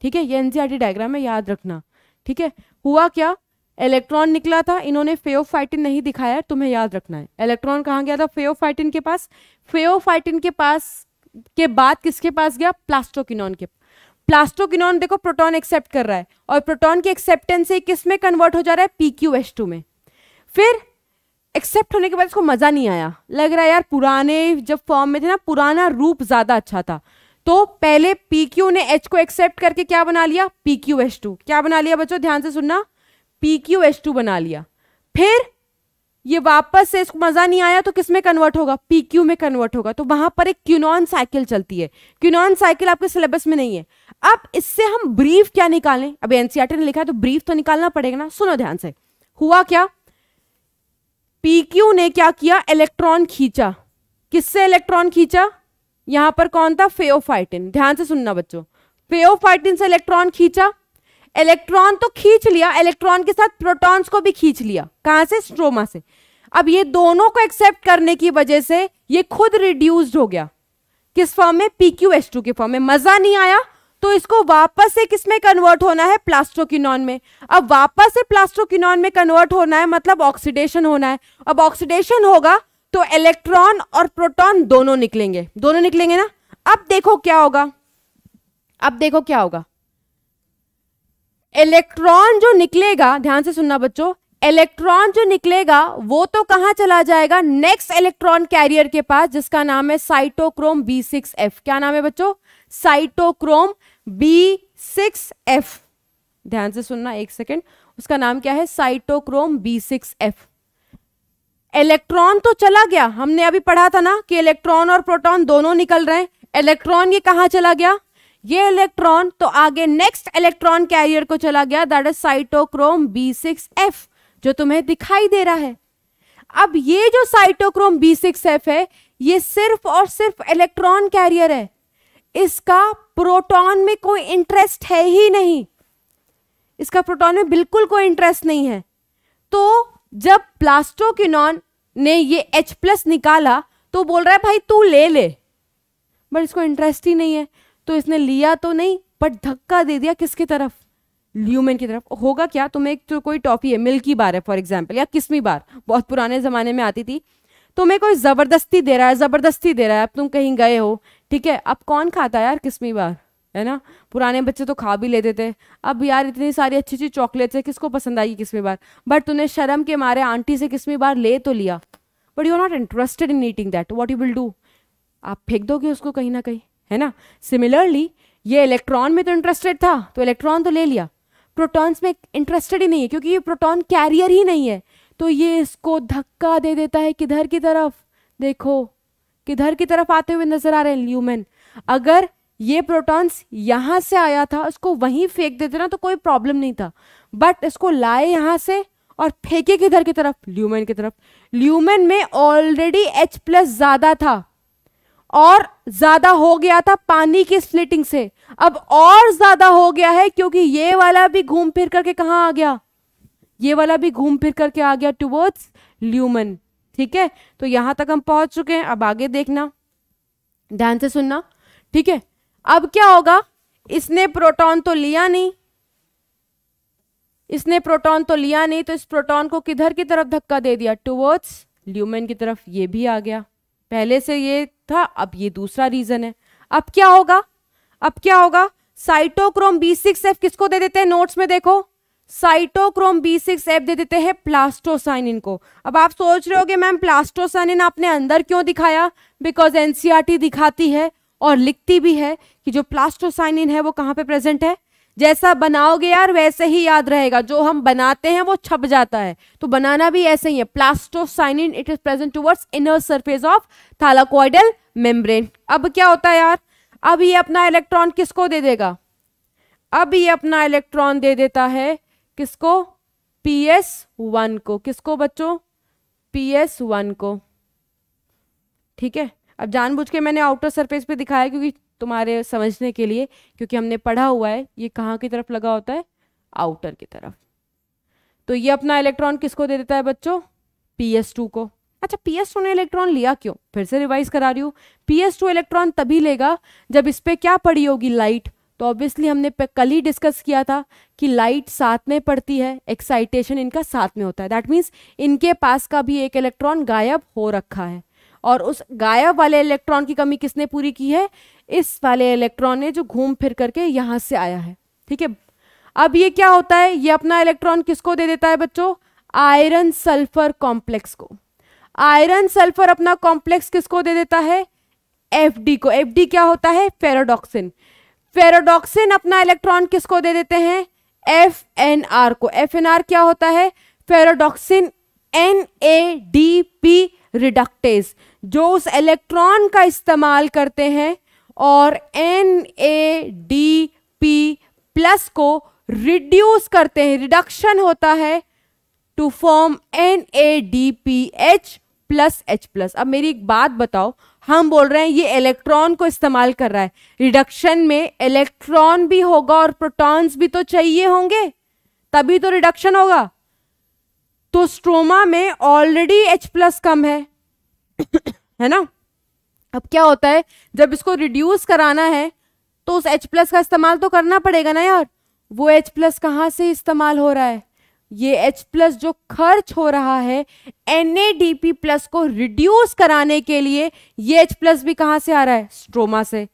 ठीक है ये एन डायग्राम है याद रखना ठीक है हुआ क्या इलेक्ट्रॉन निकला था इन्होंने फेओफाइटिन नहीं दिखाया तुम्हें याद रखना है इलेक्ट्रॉन कहाँ गया था फेओफाइटिन के पास फेओफाइटिन के पास के बाद किसके पास गया प्लास्टोकिनॉन के प्लास्टोकिनॉन देखो प्रोटॉन एक्सेप्ट कर रहा है और प्रोटॉन की एक्सेप्टेंस से किस में कन्वर्ट हो जा रहा है पी क्यू एस टू में फिर एक्सेप्ट होने के बाद इसको मज़ा नहीं आया लग रहा है यार पुराने जब फॉर्म में थे ना पुराना रूप ज़्यादा अच्छा था तो पहले पी क्यू ने एच को एक्सेप्ट करके क्या बना लिया पी क्यू एच टू क्या बना लिया बच्चों ध्यान से सुनना पी क्यू एच टू बना लिया फिर ये वापस से इसको मज़ा नहीं आया तो किस में कन्वर्ट होगा पी क्यू में कन्वर्ट होगा तो वहां पर एक क्यूनॉन साइकिल चलती है क्यूनॉन साइकिल आपके सिलेबस में नहीं है अब इससे हम ब्रीफ क्या निकालें अभी एनसीआर e ने लिखा है तो ब्रीफ तो निकालना पड़ेगा ना सुनो ध्यान से हुआ क्या PQ ने क्या किया इलेक्ट्रॉन खींचा किससे इलेक्ट्रॉन खींचा यहां पर कौन था फेओफाइटिन ध्यान से सुनना बच्चों फेओफाइटिन से इलेक्ट्रॉन खींचा इलेक्ट्रॉन तो खींच लिया इलेक्ट्रॉन के साथ प्रोटॉन्स को भी खींच लिया कहां से स्ट्रोमा से अब ये दोनों को एक्सेप्ट करने की वजह से ये खुद रिड्यूस्ड हो गया किस फॉर्म में पी क्यू एस टू के फॉर्म में मजा नहीं आया तो इसको वापस से किस में कन्वर्ट होना है प्लास्टोकिनॉन में अब वापस से प्लास्टोकिनॉन में कन्वर्ट होना है मतलब ऑक्सीडेशन होना है अब ऑक्सीडेशन होगा तो इलेक्ट्रॉन और प्रोटॉन दोनों निकलेंगे दोनों निकलेंगे ना अब देखो क्या होगा अब देखो क्या होगा इलेक्ट्रॉन जो निकलेगा ध्यान से सुनना बच्चों इलेक्ट्रॉन जो निकलेगा वो तो कहां चला जाएगा नेक्स्ट इलेक्ट्रॉन कैरियर के पास जिसका नाम है साइटोक्रोम बी सिक्स एफ क्या नाम है बच्चों साइटोक्रोम बी सिक्स एफ ध्यान से सुनना एक सेकेंड उसका नाम क्या है cytochrome B six F electron तो चला गया हमने अभी पढ़ा था ना कि इलेक्ट्रॉन और प्रोटॉन दोनों निकल रहे हैं इलेक्ट्रॉन ये कहा चला गया ये इलेक्ट्रॉन तो आगे नेक्स्ट इलेक्ट्रॉन कैरियर को चला गया that is cytochrome B six F जो तुम्हें दिखाई दे रहा है अब ये जो साइटोक्रोम बी सिक्स एफ है ये सिर्फ और सिर्फ इलेक्ट्रॉन कैरियर है इसका प्रोटॉन में कोई इंटरेस्ट है ही नहीं इसका प्रोटॉन में बिल्कुल कोई इंटरेस्ट नहीं है तो जब प्लास्टोकिनॉन ने ये एच प्लस निकाला तो बोल रहा है भाई तू ले ले बट इसको इंटरेस्ट ही नहीं है तो इसने लिया तो नहीं बट धक्का दे दिया किसकी तरफ ल्यूमेन की तरफ होगा क्या तुम्हें तो, तो कोई टॉफी है मिल्की बार है फॉर एग्जाम्पल या किसमी बार बहुत पुराने ज़माने में आती थी तुम्हें तो कोई ज़बरदस्ती दे रहा है ज़बरदस्ती दे रहा है अब तुम कहीं गए हो ठीक है अब कौन खाता है यार किसमी बार है ना पुराने बच्चे तो खा भी लेते थे अब यार इतनी सारी अच्छी अच्छी चॉकलेट्स है किसको पसंद आएगी किसमी बार बट तूने शर्म के मारे आंटी से किसवीं बार ले तो लिया but you are not interested in eating that what you will do आप फेंक दोगे उसको कहीं ना कहीं है ना सिमिलरली ये इलेक्ट्रॉन में तो इंटरेस्टेड था तो इलेक्ट्रॉन तो ले लिया प्रोटॉन्स में इंटरेस्टेड ही नहीं है क्योंकि ये प्रोटॉन कैरियर ही नहीं है तो ये इसको धक्का दे देता है किधर की तरफ देखो किधर की तरफ आते हुए नजर आ रहे हैं ल्यूमेन अगर ये प्रोटॉन्स यहां से आया था उसको वहीं फेंक देते ना तो कोई प्रॉब्लम नहीं था बट इसको लाए यहां से और फेंके किधर की तरफ ल्यूमेन की तरफ ल्यूमेन में ऑलरेडी एच प्लस ज़्यादा था और ज़्यादा हो गया था पानी की स्प्लिटिंग से अब और ज़्यादा हो गया है क्योंकि ये वाला भी घूम फिर करके कहा आ गया ये वाला भी घूम फिर करके आ गया टूवर्ड्स ल्यूमन ठीक है तो यहां तक हम पहुंच चुके हैं अब आगे देखना ध्यान से सुनना ठीक है अब क्या होगा इसने प्रोटॉन तो लिया नहीं इसने प्रोटॉन तो लिया नहीं तो इस प्रोटॉन को किधर की तरफ धक्का दे दिया टूवर्ड्स ल्यूमेन की तरफ ये भी आ गया पहले से ये था अब ये दूसरा रीजन है अब क्या होगा अब क्या होगा साइटोक्रोम बी सिक्स एफ किसको दे देते हैं नोट्स में देखो साइटोक्रोम बी सिक्स एप दे देते हैं प्लास्टोसाइनिन को अब आप सोच रहे होगे मैम प्लास्टोसाइनिन आपने अंदर क्यों दिखाया बिकॉज एनसीईआरटी e दिखाती है और लिखती भी है कि जो प्लास्टोसाइनिन है वो कहाँ पे प्रेजेंट है जैसा बनाओगे यार वैसे ही याद रहेगा जो हम बनाते हैं वो छप जाता है तो बनाना भी ऐसे ही है plastocyanin it is present towards inner surface of thylakoidal membrane अब क्या होता है यार अब ये अपना इलेक्ट्रॉन किसको दे देगा अब ये अपना इलेक्ट्रॉन दे देता है किसको पी एस वन को किसको बच्चों पी एस वन को ठीक है अब जानबूझ के मैंने आउटर सरफेस पे दिखाया क्योंकि तुम्हारे समझने के लिए क्योंकि हमने पढ़ा हुआ है ये कहाँ की तरफ लगा होता है आउटर की तरफ तो ये अपना इलेक्ट्रॉन किसको दे देता है बच्चों पी एस टू को अच्छा पी एस टू ने इलेक्ट्रॉन लिया क्यों फिर से रिवाइज करा रही हूँ पी एस टू इलेक्ट्रॉन तभी लेगा जब इस पर क्या पड़ी होगी लाइट तो ऑब्वियसली हमने कल ही डिस्कस किया था कि लाइट साथ में पड़ती है एक्साइटेशन इनका साथ में होता है दैट मीन्स इनके पास का भी एक इलेक्ट्रॉन गायब हो रखा है और उस गायब वाले इलेक्ट्रॉन की कमी किसने पूरी की है इस वाले इलेक्ट्रॉन ने जो घूम फिर करके यहाँ से आया है ठीक है अब ये क्या होता है ये अपना इलेक्ट्रॉन किसको दे देता है बच्चों आयरन सल्फर कॉम्प्लेक्स को आयरन सल्फर अपना कॉम्प्लेक्स किसको दे देता है एफ को एफ क्या होता है फेराडॉक्सिन फेरोडॉक्सिन अपना इलेक्ट्रॉन किसको दे देते हैं एफ एन आर को एफ एन आर क्या होता है ferredoxin N A D P reductase जो उस इलेक्ट्रॉन का इस्तेमाल करते हैं और N A D P plus को रिड्यूस करते हैं रिडक्शन होता है to form N A D P H plus H plus अब मेरी एक बात बताओ हम बोल रहे हैं ये इलेक्ट्रॉन को इस्तेमाल कर रहा है रिडक्शन में इलेक्ट्रॉन भी होगा और प्रोटॉन्स भी तो चाहिए होंगे तभी तो रिडक्शन होगा तो स्ट्रोमा में ऑलरेडी एच प्लस कम है है ना अब क्या होता है जब इसको रिड्यूस कराना है तो उस एच प्लस का इस्तेमाल तो करना पड़ेगा ना यार वो एच प्लस कहाँ से इस्तेमाल हो रहा है ये एच प्लस जो खर्च हो रहा है पी प्लस को रिड्यूस कराने के लिए ये एच प्लस भी कहां से आ रहा है स्ट्रोमा से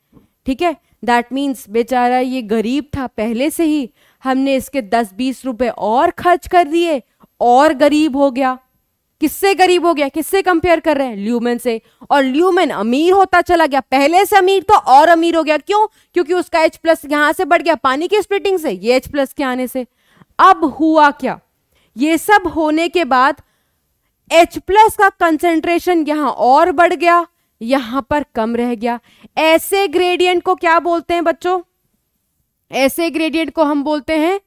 ठीक है दैट मीन्स बेचारा ये गरीब था पहले से ही हमने इसके दस बीस रुपए और खर्च कर दिए और गरीब हो गया किससे गरीब हो गया किससे कंपेयर कर रहे हैं ल्यूमेन से और ल्यूमेन अमीर होता चला गया पहले से अमीर तो और अमीर हो गया क्यों क्योंकि उसका एच प्लस यहां से बढ़ गया पानी की स्प्लिटिंग से ये एच प्लस के आने से अब हुआ क्या ये सब होने के बाद H प्लस का कंसेंट्रेशन यहां और बढ़ गया यहां पर कम रह गया ऐसे ग्रेडियंट को क्या बोलते हैं बच्चों ऐसे ग्रेडियंट को हम बोलते हैं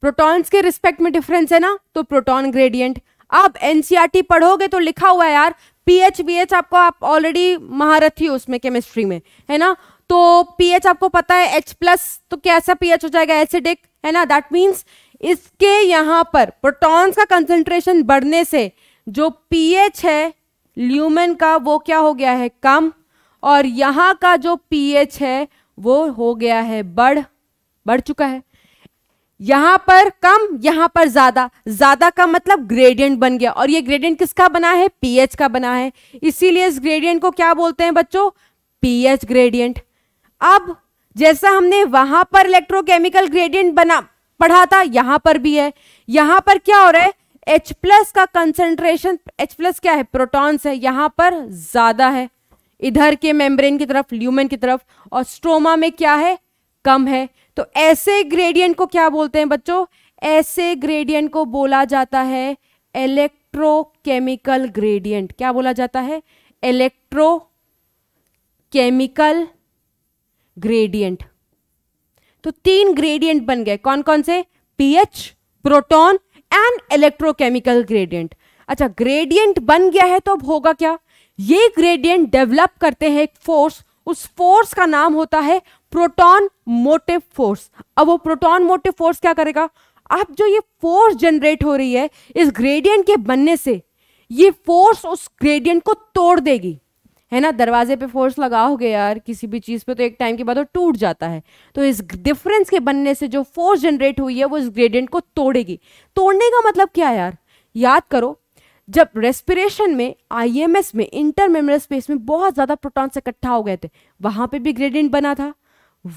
प्रोटॉन्स के रिस्पेक्ट में डिफरेंस है ना तो प्रोटॉन ग्रेडियंट आप एनसीईआरटी पढ़ोगे तो लिखा हुआ है यार पीएच बीएच आपको आप ऑलरेडी महारथी हो उसमें केमिस्ट्री में है ना तो पीएच आपको पता है एच प्लस तो कैसा पीएच हो जाएगा एसिडिक है ना दैट मीन्स इसके यहाँ पर प्रोटॉन्स का कंसंट्रेशन बढ़ने से जो पीएच है ल्यूमेन का वो क्या हो गया है कम और यहाँ का जो पीएच है वो हो गया है बढ़ बढ़ चुका है यहाँ पर कम यहाँ पर ज़्यादा ज़्यादा का मतलब ग्रेडियंट बन गया और ये ग्रेडियंट किसका बना है पीएच का बना है इसीलिए इस ग्रेडियंट को क्या बोलते हैं बच्चों पीएच ग्रेडियंट अब जैसा हमने वहां पर इलेक्ट्रोकेमिकल ग्रेडियंट बना पढ़ाता यहां पर भी है यहां पर क्या हो रहा है H प्लस का कंसेंट्रेशन H प्लस क्या है प्रोटॉन्स है यहां पर ज्यादा है इधर के मेम्ब्रेन की तरफ ल्यूमेन की तरफ और स्ट्रोमा में क्या है कम है तो ऐसे ग्रेडियंट को क्या बोलते हैं बच्चों ऐसे ग्रेडियंट को बोला जाता है इलेक्ट्रोकेमिकल ग्रेडियंट क्या बोला जाता है इलेक्ट्रोकेमिकल ग्रेडियंट तो तीन ग्रेडियंट बन गए कौन कौन से pH proton and electrochemical gradient अच्छा ग्रेडियंट बन गया है तो अब होगा क्या ये ग्रेडियंट डेवलप करते हैं एक फोर्स उस फोर्स का नाम होता है प्रोटॉन मोटिव फोर्स अब वो प्रोटॉन मोटिव फोर्स क्या करेगा अब जो ये फोर्स जनरेट हो रही है इस ग्रेडियंट के बनने से ये फोर्स उस ग्रेडियंट को तोड़ देगी है ना दरवाजे पे फोर्स लगाओगे यार किसी भी चीज़ पे तो एक टाइम के बाद वो टूट जाता है तो इस डिफरेंस के बनने से जो फोर्स जनरेट हुई है वो इस ग्रेडियंट को तोड़ेगी तोड़ने का मतलब क्या है यार याद करो जब रेस्पिरेशन में आईएमएस में इंटरमेमोरियल स्पेस में बहुत ज़्यादा प्रोटॉन्स इकट्ठा हो गए थे वहाँ पर भी ग्रेडियंट बना था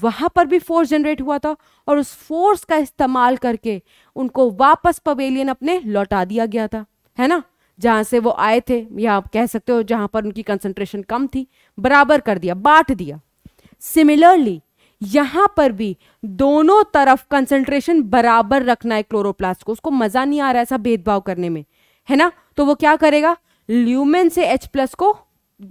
वहाँ पर भी फोर्स जनरेट हुआ था और उस फोर्स का इस्तेमाल करके उनको वापस पवेलियन अपने लौटा दिया गया था है ना जहाँ से वो आए थे या आप कह सकते हो जहाँ पर उनकी कंसंट्रेशन कम थी बराबर कर दिया बांट दिया सिमिलरली यहाँ पर भी दोनों तरफ कंसंट्रेशन बराबर रखना है क्लोरोप्लास्ट को उसको मज़ा नहीं आ रहा ऐसा भेदभाव करने में है ना तो वो क्या करेगा ल्यूमेन से H प्लस को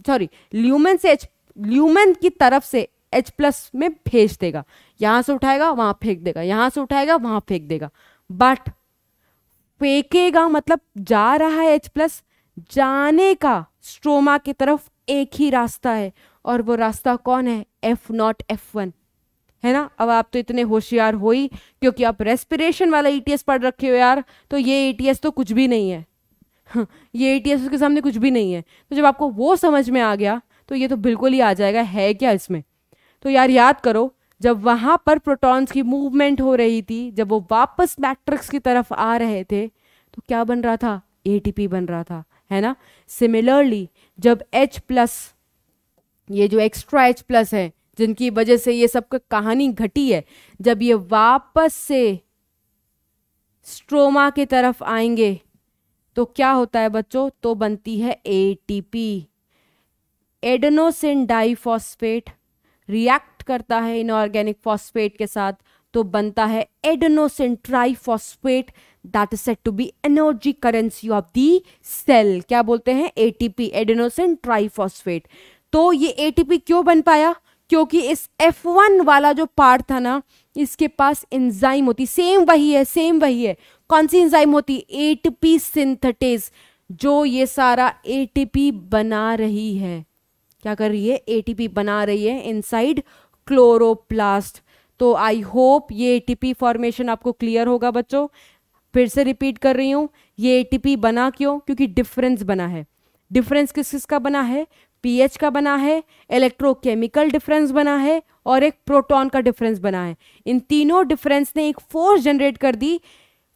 सॉरी ल्यूमेन से H ल्यूमेन की तरफ से H प्लस में भेज देगा यहाँ से उठाएगा वहाँ फेंक देगा यहाँ से उठाएगा वहाँ फेंक देगा बट फेंकेगा मतलब जा रहा है एच प्लस जाने का स्ट्रोमा की तरफ एक ही रास्ता है और वो रास्ता कौन है एफ नॉट एफ वन है ना अब आप तो इतने होशियार हो ही क्योंकि आप रेस्पिरेशन वाला ईटीएस e पढ़ रखे हो यार तो ये ईटीएस e तो कुछ भी नहीं है हाँ, ये ईटीएस e उसके सामने कुछ भी नहीं है तो जब आपको वो समझ में आ गया तो ये तो बिल्कुल ही आ जाएगा है क्या इसमें तो यार याद करो जब वहाँ पर प्रोटॉन्स की मूवमेंट हो रही थी जब वो वापस मैट्रिक्स की तरफ आ रहे थे तो क्या बन रहा था ए बन रहा था है ना सिमिलरली जब एच प्लस ये जो एक्स्ट्रा एच प्लस है जिनकी वजह से ये सब कहानी घटी है जब ये वापस से स्ट्रोमा की तरफ आएंगे तो क्या होता है बच्चों तो बनती है A T P adenosine diphosphate react करता है इनऑर्गेनिक फॉस्फेट के साथ तो बनता है adenosine phosphate that is said to be energy currency of the cell क्या बोलते हैं एटीपी एडेनोसिन फॉस्फेट तो ये एटीपी क्यों बन पाया क्योंकि इस F1 वाला जो पार्ट था ना इसके पास एंजाइम होती सेम वही है सेम वही है कौन सी एंजाइम होती एट पी सिंथेटेज जो ये सारा एटीपी बना रही है क्या कर रही है एटीपी बना रही है इनसाइड साइड क्लोरोप्लास्ट तो आई होप ये एटीपी फॉर्मेशन आपको क्लियर होगा बच्चों फिर से रिपीट कर रही हूँ ये एटीपी बना क्यों क्योंकि डिफरेंस बना है डिफरेंस किस किस का बना है पीएच का बना है इलेक्ट्रोकेमिकल डिफरेंस बना है और एक प्रोटॉन का डिफरेंस बना है इन तीनों डिफरेंस ने एक फोर्स जनरेट कर दी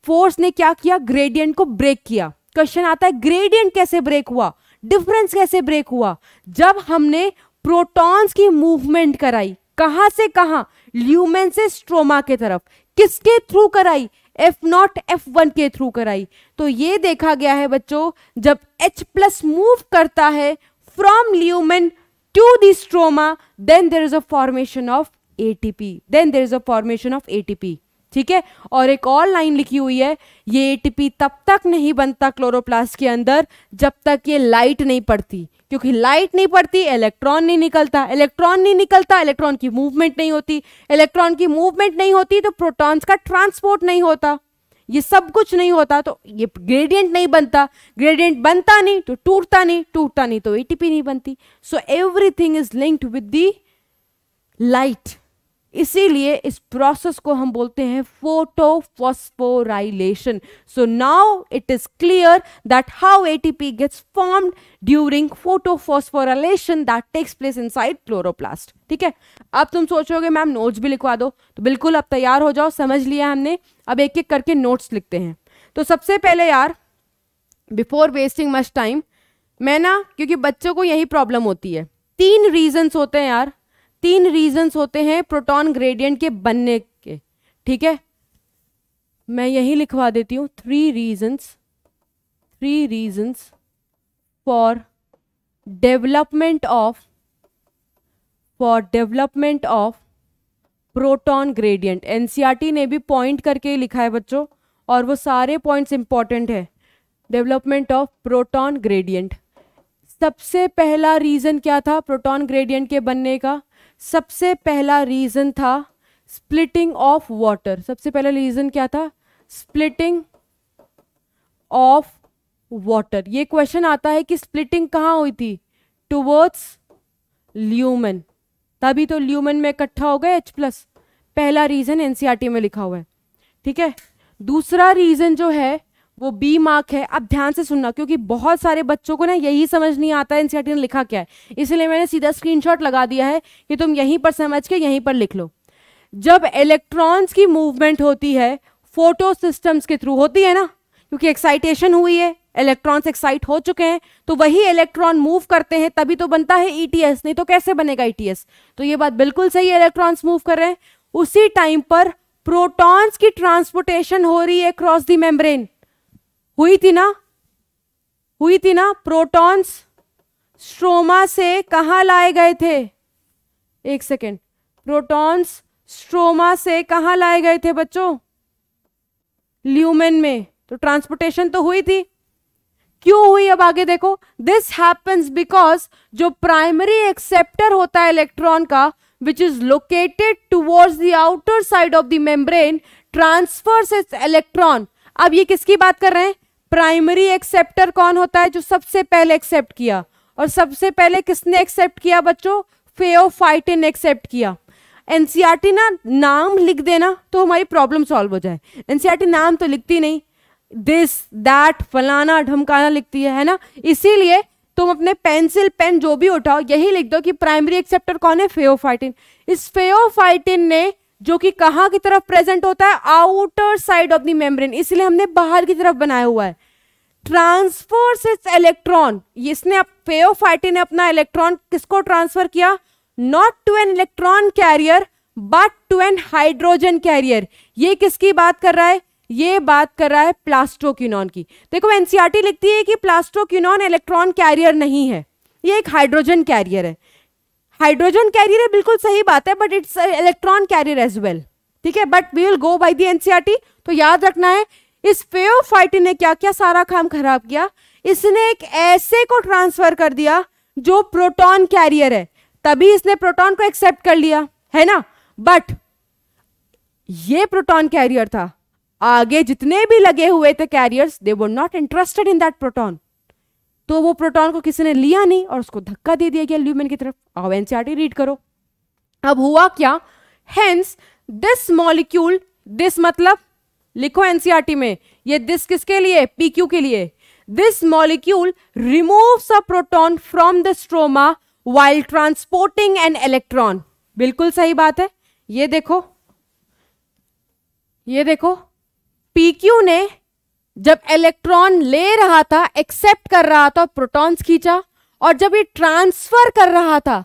फोर्स ने क्या किया ग्रेडियंट को ब्रेक किया क्वेश्चन आता है ग्रेडियंट कैसे ब्रेक हुआ डिफरेंस कैसे ब्रेक हुआ जब हमने प्रोटॉन्स की मूवमेंट कराई कहां से कहां ल्यूमेन से स्ट्रोमा के तरफ किसके थ्रू कराई एफ नॉट एफ वन के थ्रू कराई तो ये देखा गया है बच्चों जब एच प्लस मूव करता है from lumen to the stroma then there is a formation of ATP then there is a formation of ATP ठीक है और एक और लाइन लिखी हुई है ये एटीपी तब तक नहीं बनता क्लोरोप्लास्ट के अंदर जब तक ये लाइट नहीं पड़ती क्योंकि लाइट नहीं पड़ती इलेक्ट्रॉन नहीं निकलता इलेक्ट्रॉन नहीं निकलता इलेक्ट्रॉन की मूवमेंट नहीं होती इलेक्ट्रॉन की मूवमेंट नहीं होती तो प्रोटॉन्स का ट्रांसपोर्ट नहीं होता ये सब कुछ नहीं होता तो ये ग्रेडियंट नहीं बनता ग्रेडियंट बनता नहीं तो टूटता नहीं टूटता नहीं तो एटीपी नहीं बनती so everything is linked with the light इसीलिए इस प्रोसेस को हम बोलते हैं photo photophosphorylation so now it is clear that how ATP gets formed during photo photophosphorylation that takes place inside chloroplast ठीक है अब तुम सोचोगे मैम नोट्स भी लिखवा दो तो बिल्कुल अब तैयार हो जाओ समझ लिया हमने अब एक एक करके नोट्स लिखते हैं तो सबसे पहले यार बिफोर वेस्टिंग मच टाइम मैं ना क्योंकि बच्चों को यही प्रॉब्लम होती है तीन रीजन्स होते हैं यार तीन रीजंस होते हैं प्रोटॉन ग्रेडियंट के बनने के ठीक है मैं यही लिखवा देती हूँ three reasons three reasons for development of for development of proton gradient NCERT ने भी पॉइंट करके लिखा है बच्चों और वो सारे पॉइंट्स इंपॉर्टेंट है डेवलपमेंट ऑफ प्रोटॉन ग्रेडियंट सबसे पहला रीज़न क्या था प्रोटॉन ग्रेडियंट के बनने का सबसे पहला रीज़न था स्प्लिटिंग ऑफ वाटर सबसे पहला रीज़न क्या था स्प्लिटिंग ऑफ वाटर ये क्वेश्चन आता है कि स्प्लिटिंग कहाँ हुई थी टूवर्ड्स ल्यूमन तभी तो ल्यूमन में इकट्ठा हो गया एच प्लस पहला रीज़न एनसीआरटी e में लिखा हुआ है ठीक है दूसरा रीज़न जो है वो बी मार्क है अब ध्यान से सुनना क्योंकि बहुत सारे बच्चों को ना यही समझ नहीं आता है एनसीईआरटी ने लिखा क्या है इसलिए मैंने सीधा स्क्रीनशॉट लगा दिया है कि तुम यहीं पर समझ के यहीं पर लिख लो जब इलेक्ट्रॉन्स की मूवमेंट होती है फोटो सिस्टम्स के थ्रू होती है ना क्योंकि एक्साइटेशन हुई है इलेक्ट्रॉन्स एक्साइट हो चुके हैं तो वही इलेक्ट्रॉन मूव करते हैं तभी तो बनता है ईटीएस e नहीं तो कैसे बनेगा ईटीएस e तो ये बात बिल्कुल सही है इलेक्ट्रॉन्स मूव कर रहे हैं उसी टाइम पर प्रोटॉन्स की ट्रांसपोर्टेशन हो रही है क्रॉस दी मेम्ब्रेन हुई थी ना हुई थी ना प्रोटॉन्स स्ट्रोमा से कहा लाए गए थे एक सेकेंड प्रोटॉन्स स्ट्रोमा से कहां लाए गए थे बच्चों ल्यूमेन में तो ट्रांसपोर्टेशन तो हुई थी क्यों हुई अब आगे देखो दिस हैपन्स बिकॉज जो प्राइमरी एक्सेप्टर होता है इलेक्ट्रॉन का which is located towards the outer side of the membrane transfers its electron अब ये किसकी बात कर रहे हैं प्राइमरी एक्सेप्टर कौन होता है जो सबसे पहले एक्सेप्ट किया और सबसे पहले किसने एक्सेप्ट किया बच्चों फेओफाइटिन ने एक्सेप्ट किया एनसीआरटी e ना नाम लिख देना तो हमारी प्रॉब्लम सॉल्व हो जाए एनसीआरटी e नाम तो लिखती नहीं दिस दैट फलाना ढमकाना लिखती है है ना इसीलिए तुम अपने पेंसिल पेन जो भी उठाओ यही लिख दो कि प्राइमरी एक्सेप्टर कौन है फेओफाइटिन इस फेओफाइटिन ने जो कि कहाँ की तरफ प्रेजेंट होता है outer side of the membrane इसलिए हमने बाहर की तरफ बनाया हुआ है ट्रांसफर्स इट्स इलेक्ट्रॉन इसने पेओफाइटिन ने अपना इलेक्ट्रॉन किसको ट्रांसफर किया not to an electron carrier but to an hydrogen carrier ये किसकी बात कर रहा है ये बात कर रहा है प्लास्टोक्यूनॉन की देखो एनसीआरटी लिखती है कि प्लास्टोक्यूनॉन इलेक्ट्रॉन कैरियर नहीं है ये एक हाइड्रोजन कैरियर है हाइड्रोजन कैरियर है बिल्कुल सही बात है but it's electron carrier as well ठीक है but we will go by the NCERT तो याद रखना है इस फेव ने क्या क्या सारा काम खराब किया इसने एक ऐसे को ट्रांसफर कर दिया जो प्रोटॉन कैरियर है तभी इसने प्रोटॉन को एक्सेप्ट कर लिया है ना बट ये प्रोटॉन कैरियर था आगे जितने भी लगे हुए थे carriers they were not interested in that proton तो वो प्रोटॉन को किसी ने लिया नहीं और उसको धक्का दे दिया गया ल्यूमेन की तरफ अब एनसीआरटी रीड करो अब हुआ क्या हेंस दिस मॉलिक्यूल दिस मतलब लिखो एनसीआरटी में ये दिस किसके लिए पीक्यू के लिए this molecule removes a proton from the stroma while transporting an electron बिल्कुल सही बात है ये देखो ये देखो पीक्यू ने जब इलेक्ट्रॉन ले रहा था एक्सेप्ट कर रहा था प्रोटॉन्स खींचा और जब ये ट्रांसफर कर रहा था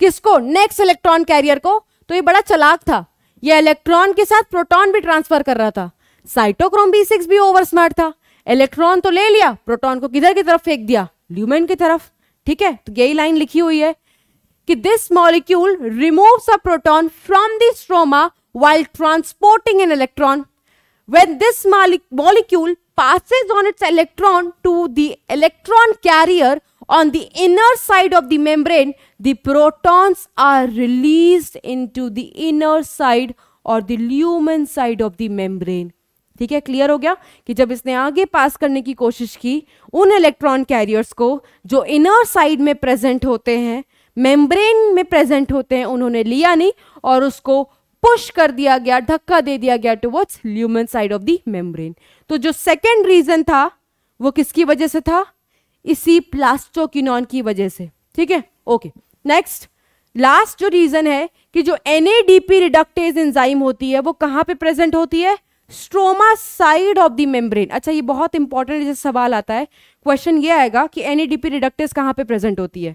किसको नेक्स्ट इलेक्ट्रॉन कैरियर को तो ये बड़ा चलाक था ये इलेक्ट्रॉन के साथ प्रोटॉन भी ट्रांसफर कर रहा था साइटोक्रोम बी सिक्स भी ओवर स्मार्ट था इलेक्ट्रॉन तो ले लिया प्रोटॉन को किधर की तरफ फेंक दिया ल्यूमेन की तरफ ठीक है तो यही लाइन लिखी हुई है कि this molecule remove a proton from the stroma while transporting an electron When this molecule passes on its electron to the electron carrier on the inner side of the membrane, the protons are released into the inner side or the lumen side of the membrane ठीक है क्लियर हो गया कि जब इसने आगे पास करने की कोशिश की उन इलेक्ट्रॉन कैरियर्स को जो इनर साइड में प्रेजेंट होते हैं मेम्ब्रेन में प्रेजेंट होते हैं उन्होंने लिया नहीं और उसको पुश कर दिया गया धक्का दे दिया गया towards lumen side of the membrane तो जो सेकेंड रीजन था वो किसकी वजह से था इसी प्लास्टोकिनॉन की वजह से ठीक है ओके नेक्स्ट लास्ट जो रीजन है कि जो एन रिडक्टेज एंजाइम होती है वो कहां पे प्रेजेंट होती है stroma side of the membrane अच्छा ये बहुत इंपॉर्टेंट जैसे सवाल आता है क्वेश्चन ये आएगा कि एन रिडक्टेज कहां पे प्रेजेंट होती है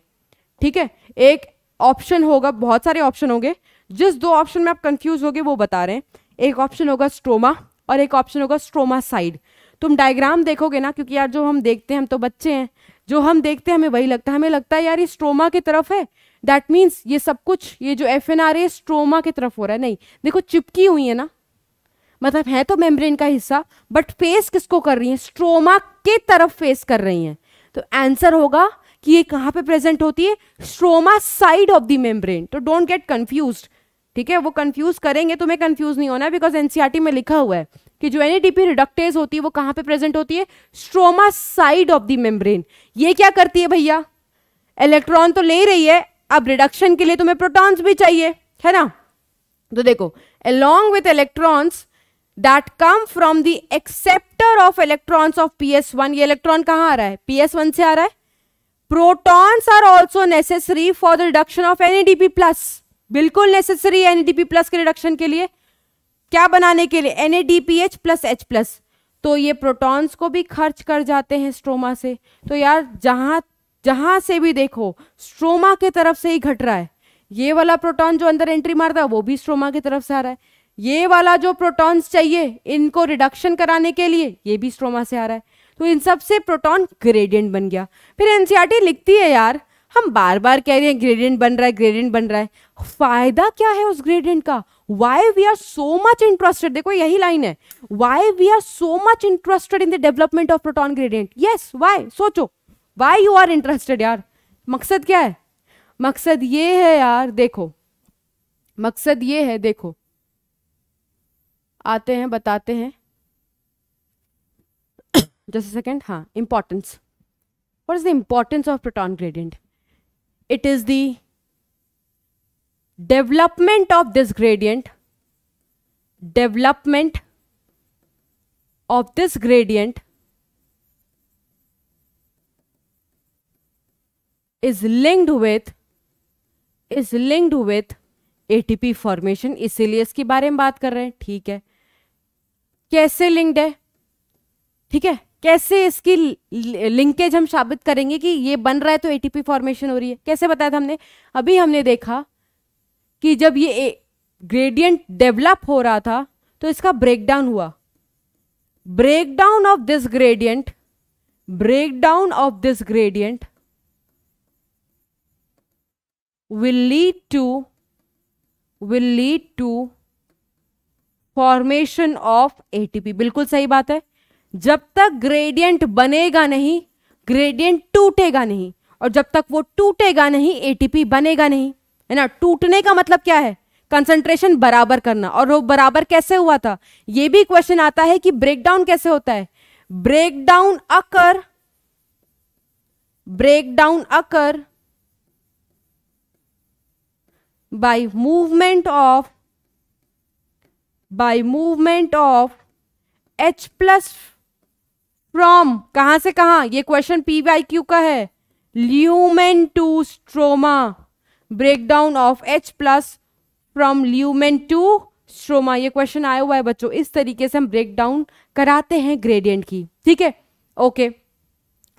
ठीक है एक ऑप्शन होगा बहुत सारे ऑप्शन होंगे जिस दो ऑप्शन में आप कंफ्यूज होगे वो बता रहे हैं एक ऑप्शन होगा स्ट्रोमा और एक ऑप्शन होगा स्ट्रोमा साइड तुम डायग्राम देखोगे ना क्योंकि यार जो हम देखते हैं हम तो बच्चे हैं जो हम देखते हैं हमें वही लगता है हमें लगता है यार ये स्ट्रोमा की तरफ है दैट मीन्स ये सब कुछ ये जो F N R A stroma की तरफ हो रहा है नहीं देखो चिपकी हुई है ना मतलब है तो मेम्ब्रेन का हिस्सा बट फेस किसको कर रही है स्ट्रोमा के तरफ फेस कर रही है तो आंसर होगा कि ये कहाँ पे प्रेजेंट होती है stroma side of the membrane तो डोंट गेट कंफ्यूज्ड ठीक है वो कंफ्यूज करेंगे तुम्हें तो कंफ्यूज नहीं होना बिकॉज एनसीआरटी e में लिखा हुआ है कि जो एडीपी रिडक्टेज e होती है वो कहां पे प्रेजेंट होती है stroma side of the membrane ये क्या करती है भैया इलेक्ट्रॉन तो ले रही है अब रिडक्शन के लिए तुम्हें प्रोटॉन्स भी चाहिए है ना तो देखो along with come from the acceptor of acceptor of P S one ये इलेक्ट्रॉन कहाँ आ रहा है वन से आ रहा है protons are also necessary for the reduction of ADP plus बिल्कुल नेसेसरी है एनएडीपी प्लस के रिडक्शन के लिए क्या बनाने के लिए एन प्लस एच प्लस तो ये प्रोटॉन्स को भी खर्च कर जाते हैं स्ट्रोमा से तो यार जहाँ जहाँ से भी देखो स्ट्रोमा के तरफ से ही घट रहा है ये वाला प्रोटॉन जो अंदर एंट्री मारता है वो भी स्ट्रोमा की तरफ से आ रहा है ये वाला जो प्रोटॉन्स चाहिए इनको रिडक्शन कराने के लिए ये भी स्ट्रोमा से आ रहा है तो इन सब से प्रोटॉन ग्रेडियंट बन गया फिर एनसीईआरटी e लिखती है यार हम बार बार कह रहे हैं ग्रेडियंट बन रहा है ग्रेडियंट बन रहा है फायदा क्या है उस ग्रेडियंट का why we are so much interested देखो यही लाइन है why we are so much interested in the development of proton gradient yes why सोचो वाई यू आर इंटरेस्टेड यार मकसद क्या है मकसद ये है यार देखो मकसद ये है देखो आते हैं बताते हैं जैसे सेकेंड हाँ importance what is the importance of proton gradient it is the development of this gradient development of this gradient is linked with is linked with ATP formation इसीलिए इसके बारे में बात कर रहे हैं ठीक है कैसे लिंक्ड है ठीक है कैसे इसकी लिंकेज हम साबित करेंगे कि ये बन रहा है तो एटीपी फॉर्मेशन हो रही है कैसे बताया था हमने अभी हमने देखा कि जब ये ग्रेडियंट डेवलप हो रहा था तो इसका ब्रेकडाउन हुआ breakdown of this gradient breakdown of this gradient will lead to will lead to formation of ATP बिल्कुल सही बात है जब तक ग्रेडियंट बनेगा नहीं ग्रेडियंट टूटेगा नहीं और जब तक वो टूटेगा नहीं एटीपी बनेगा नहीं है ना टूटने का मतलब क्या है कंसंट्रेशन बराबर करना और वो बराबर कैसे हुआ था ये भी क्वेश्चन आता है कि ब्रेकडाउन कैसे होता है breakdown occur breakdown occur by movement of by movement of H plus from कहाँ से कहाँ ये क्वेश्चन पी वाई क्यू का है lumen to stroma breakdown of H plus from lumen to stroma ये क्वेश्चन आया हुआ है बच्चों इस तरीके से हम ब्रेकडाउन कराते हैं ग्रेडियंट की ठीक है ओके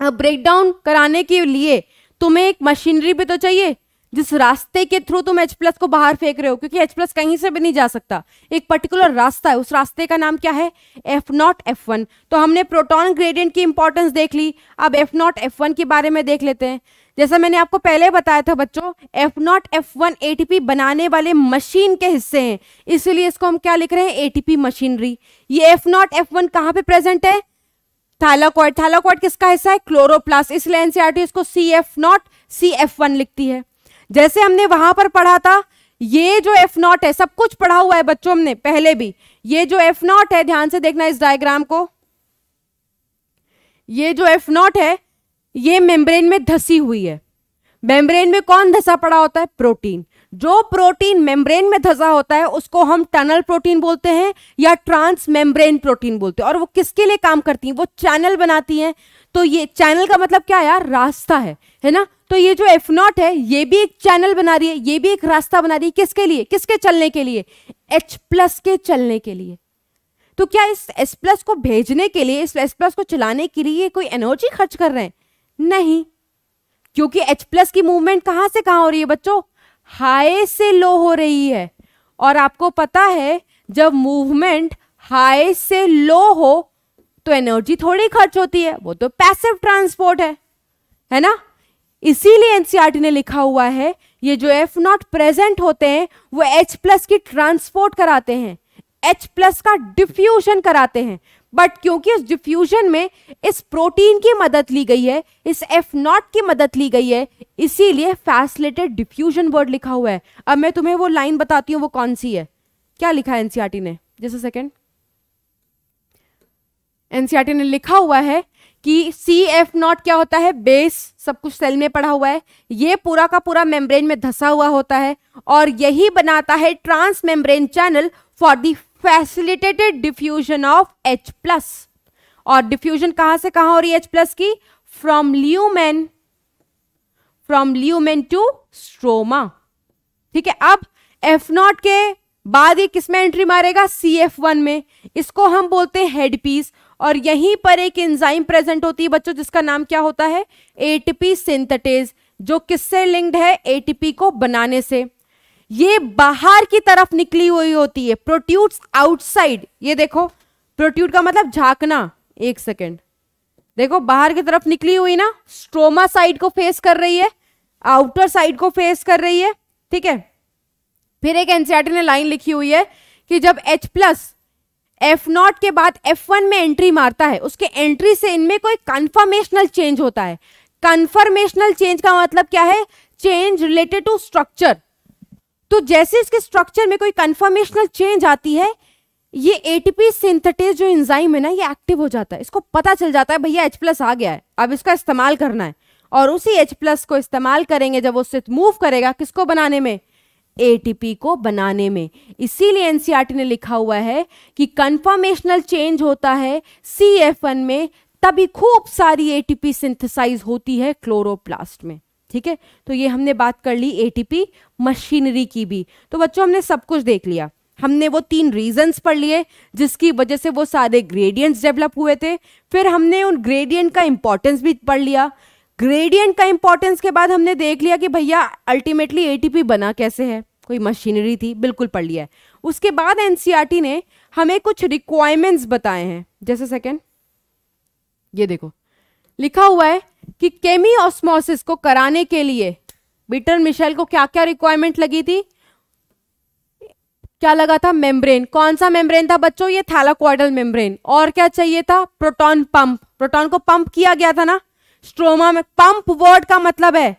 अब ब्रेकडाउन कराने के लिए तुम्हें एक मशीनरी भी तो चाहिए जिस रास्ते के थ्रू तुम एच प्लस को बाहर फेंक रहे हो क्योंकि एच प्लस कहीं से भी नहीं जा सकता एक पर्टिकुलर रास्ता है उस रास्ते का नाम क्या है एफ नॉट एफ वन तो हमने प्रोटॉन ग्रेडियंट की इंपॉर्टेंस देख ली अब एफ नॉट एफ वन के बारे में देख लेते हैं जैसा मैंने आपको पहले बताया था बच्चों F not F one A बनाने वाले मशीन के हिस्से हैं इसलिए इसको हम क्या लिख रहे हैं ए मशीनरी ये एफ नॉट एफ वन कहाँ पे प्रेजेंट है थाइलाकॉइड थाइलाकॉइड किसका हिस्सा है क्लोरोप्लास्ट इसलिए एनसीआरटी इसको C F naught C F one लिखती है जैसे हमने वहां पर पढ़ा था ये जो एफ नॉट है सब कुछ पढ़ा हुआ है बच्चों ने पहले भी ये जो एफ नॉट है ध्यान से देखना इस डायग्राम को ये जो एफ नॉट है ये मेम्ब्रेन में धसी हुई है मेम्ब्रेन में कौन धसा पड़ा होता है प्रोटीन जो प्रोटीन मेम्ब्रेन में धसा होता है उसको हम टनल प्रोटीन बोलते हैं या ट्रांस मेम्ब्रेन प्रोटीन बोलते हैं और वो किसके लिए काम करती हैं वो चैनल बनाती हैं तो ये चैनल का मतलब क्या यार रास्ता है है ना तो ये जो एफ नॉट है ये भी एक चैनल बना रही है ये भी एक रास्ता बना रही है किसके लिए किसके चलने के लिए एच प्लस के चलने के लिए तो क्या इस एस प्लस को भेजने के लिए इस एस प्लस को चलाने के लिए कोई एनर्जी खर्च कर रहे हैं नहीं क्योंकि एच प्लस की मूवमेंट कहां से कहां हो रही है बच्चों हाई से लो हो रही है और आपको पता है जब मूवमेंट हाई से लो हो तो एनर्जी थोड़ी खर्च होती है वो तो पैसिव ट्रांसपोर्ट है है ना इसीलिए एनसीईआरटी e ने लिखा हुआ है ये जो एफ नॉट प्रेजेंट होते हैं वो एच प्लस की ट्रांसपोर्ट कराते हैं एच प्लस का डिफ्यूजन कराते हैं बट क्योंकि उस डिफ्यूजन में इस प्रोटीन की मदद ली गई है इस एफ नॉट की मदद ली गई है इसीलिए फैसिलेटेड डिफ्यूजन वर्ड लिखा हुआ है अब मैं तुम्हें वो लाइन बताती हूँ वो कौन सी है क्या लिखा है एनसीआरटी e ने जैसे सेकेंड एनसीआरटी e ने लिखा हुआ है कि सी एफ नॉट क्या होता है बेस सब कुछ सेल में पड़ा हुआ है ये पूरा का पूरा मेम्ब्रेन में धसा हुआ होता है और यही बनाता है transmembrane channel for the facilitated diffusion of H plus और डिफ्यूजन कहां से कहां हो रही है एच प्लस की from lumen from lumen to stroma ठीक है अब एफ नॉट के बाद ये किसमें एंट्री मारेगा सी एफ वन में इसको हम बोलते हैं हेडपीस और यहीं पर एक एंजाइम प्रेजेंट होती है बच्चों जिसका नाम क्या होता है एटीपी सिंथेटेज जो किससे लिंक्ड है एटीपी को बनाने से ये बाहर की तरफ निकली हुई होती है प्रोट्यूट आउटसाइड ये देखो प्रोट्यूट का मतलब झांकना एक सेकेंड देखो बाहर की तरफ निकली हुई ना स्ट्रोमा साइड को फेस कर रही है आउटर साइड को फेस कर रही है ठीक है फिर एक एनसीआरटी e ने लाइन लिखी हुई है कि जब H प्लस एफ नॉट के बाद एफ वन में एंट्री मारता है उसके एंट्री से इनमें कोई कन्फर्मेशनल चेंज होता है कन्फर्मेशनल चेंज का मतलब क्या है चेंज रिलेटेड टू स्ट्रक्चर तो जैसे इसके स्ट्रक्चर में कोई कन्फर्मेशनल चेंज आती है ये एटीपी सिंथेटिस जो एंजाइम है ना ये एक्टिव हो जाता है इसको पता चल जाता है भैया एच प्लस आ गया है अब इसका इस्तेमाल करना है और उसी एच प्लस को इस्तेमाल करेंगे जब वो सिर्फ मूव करेगा किसको बनाने में एटीपी को बनाने में इसीलिए एनसीईआरटी e ने लिखा हुआ है कि कन्फर्मेशनल चेंज होता है सी में तभी खूब सारी एटीपी सिंथेसाइज होती है क्लोरोप्लास्ट में ठीक है तो ये हमने बात कर ली एटीपी मशीनरी की भी तो बच्चों हमने सब कुछ देख लिया हमने वो तीन रीजंस पढ़ लिए जिसकी वजह से वो सारे ग्रेडियंट्स डेवलप हुए थे फिर हमने उन ग्रेडियंट का इंपॉर्टेंस भी पढ़ लिया ग्रेडियंट का इंपॉर्टेंस के बाद हमने देख लिया कि भैया अल्टीमेटली एटीपी बना कैसे है कोई मशीनरी थी बिल्कुल पढ़ लिया है उसके बाद एनसीईआरटी e ने हमें कुछ रिक्वायरमेंट्स बताए हैं जैसे सेकंड ये देखो लिखा हुआ है कि केमी ऑस्मोसिस को कराने के लिए बिटर मिशेल को क्या क्या रिक्वायरमेंट लगी थी क्या लगा था मेम्ब्रेन कौन सा मेम्ब्रेन था बच्चों ये थैलाक्वाइडल मेम्ब्रेन और क्या चाहिए था प्रोटॉन पंप प्रोटॉन को पंप किया गया था ना स्ट्रोमा में पंप वर्ड का मतलब है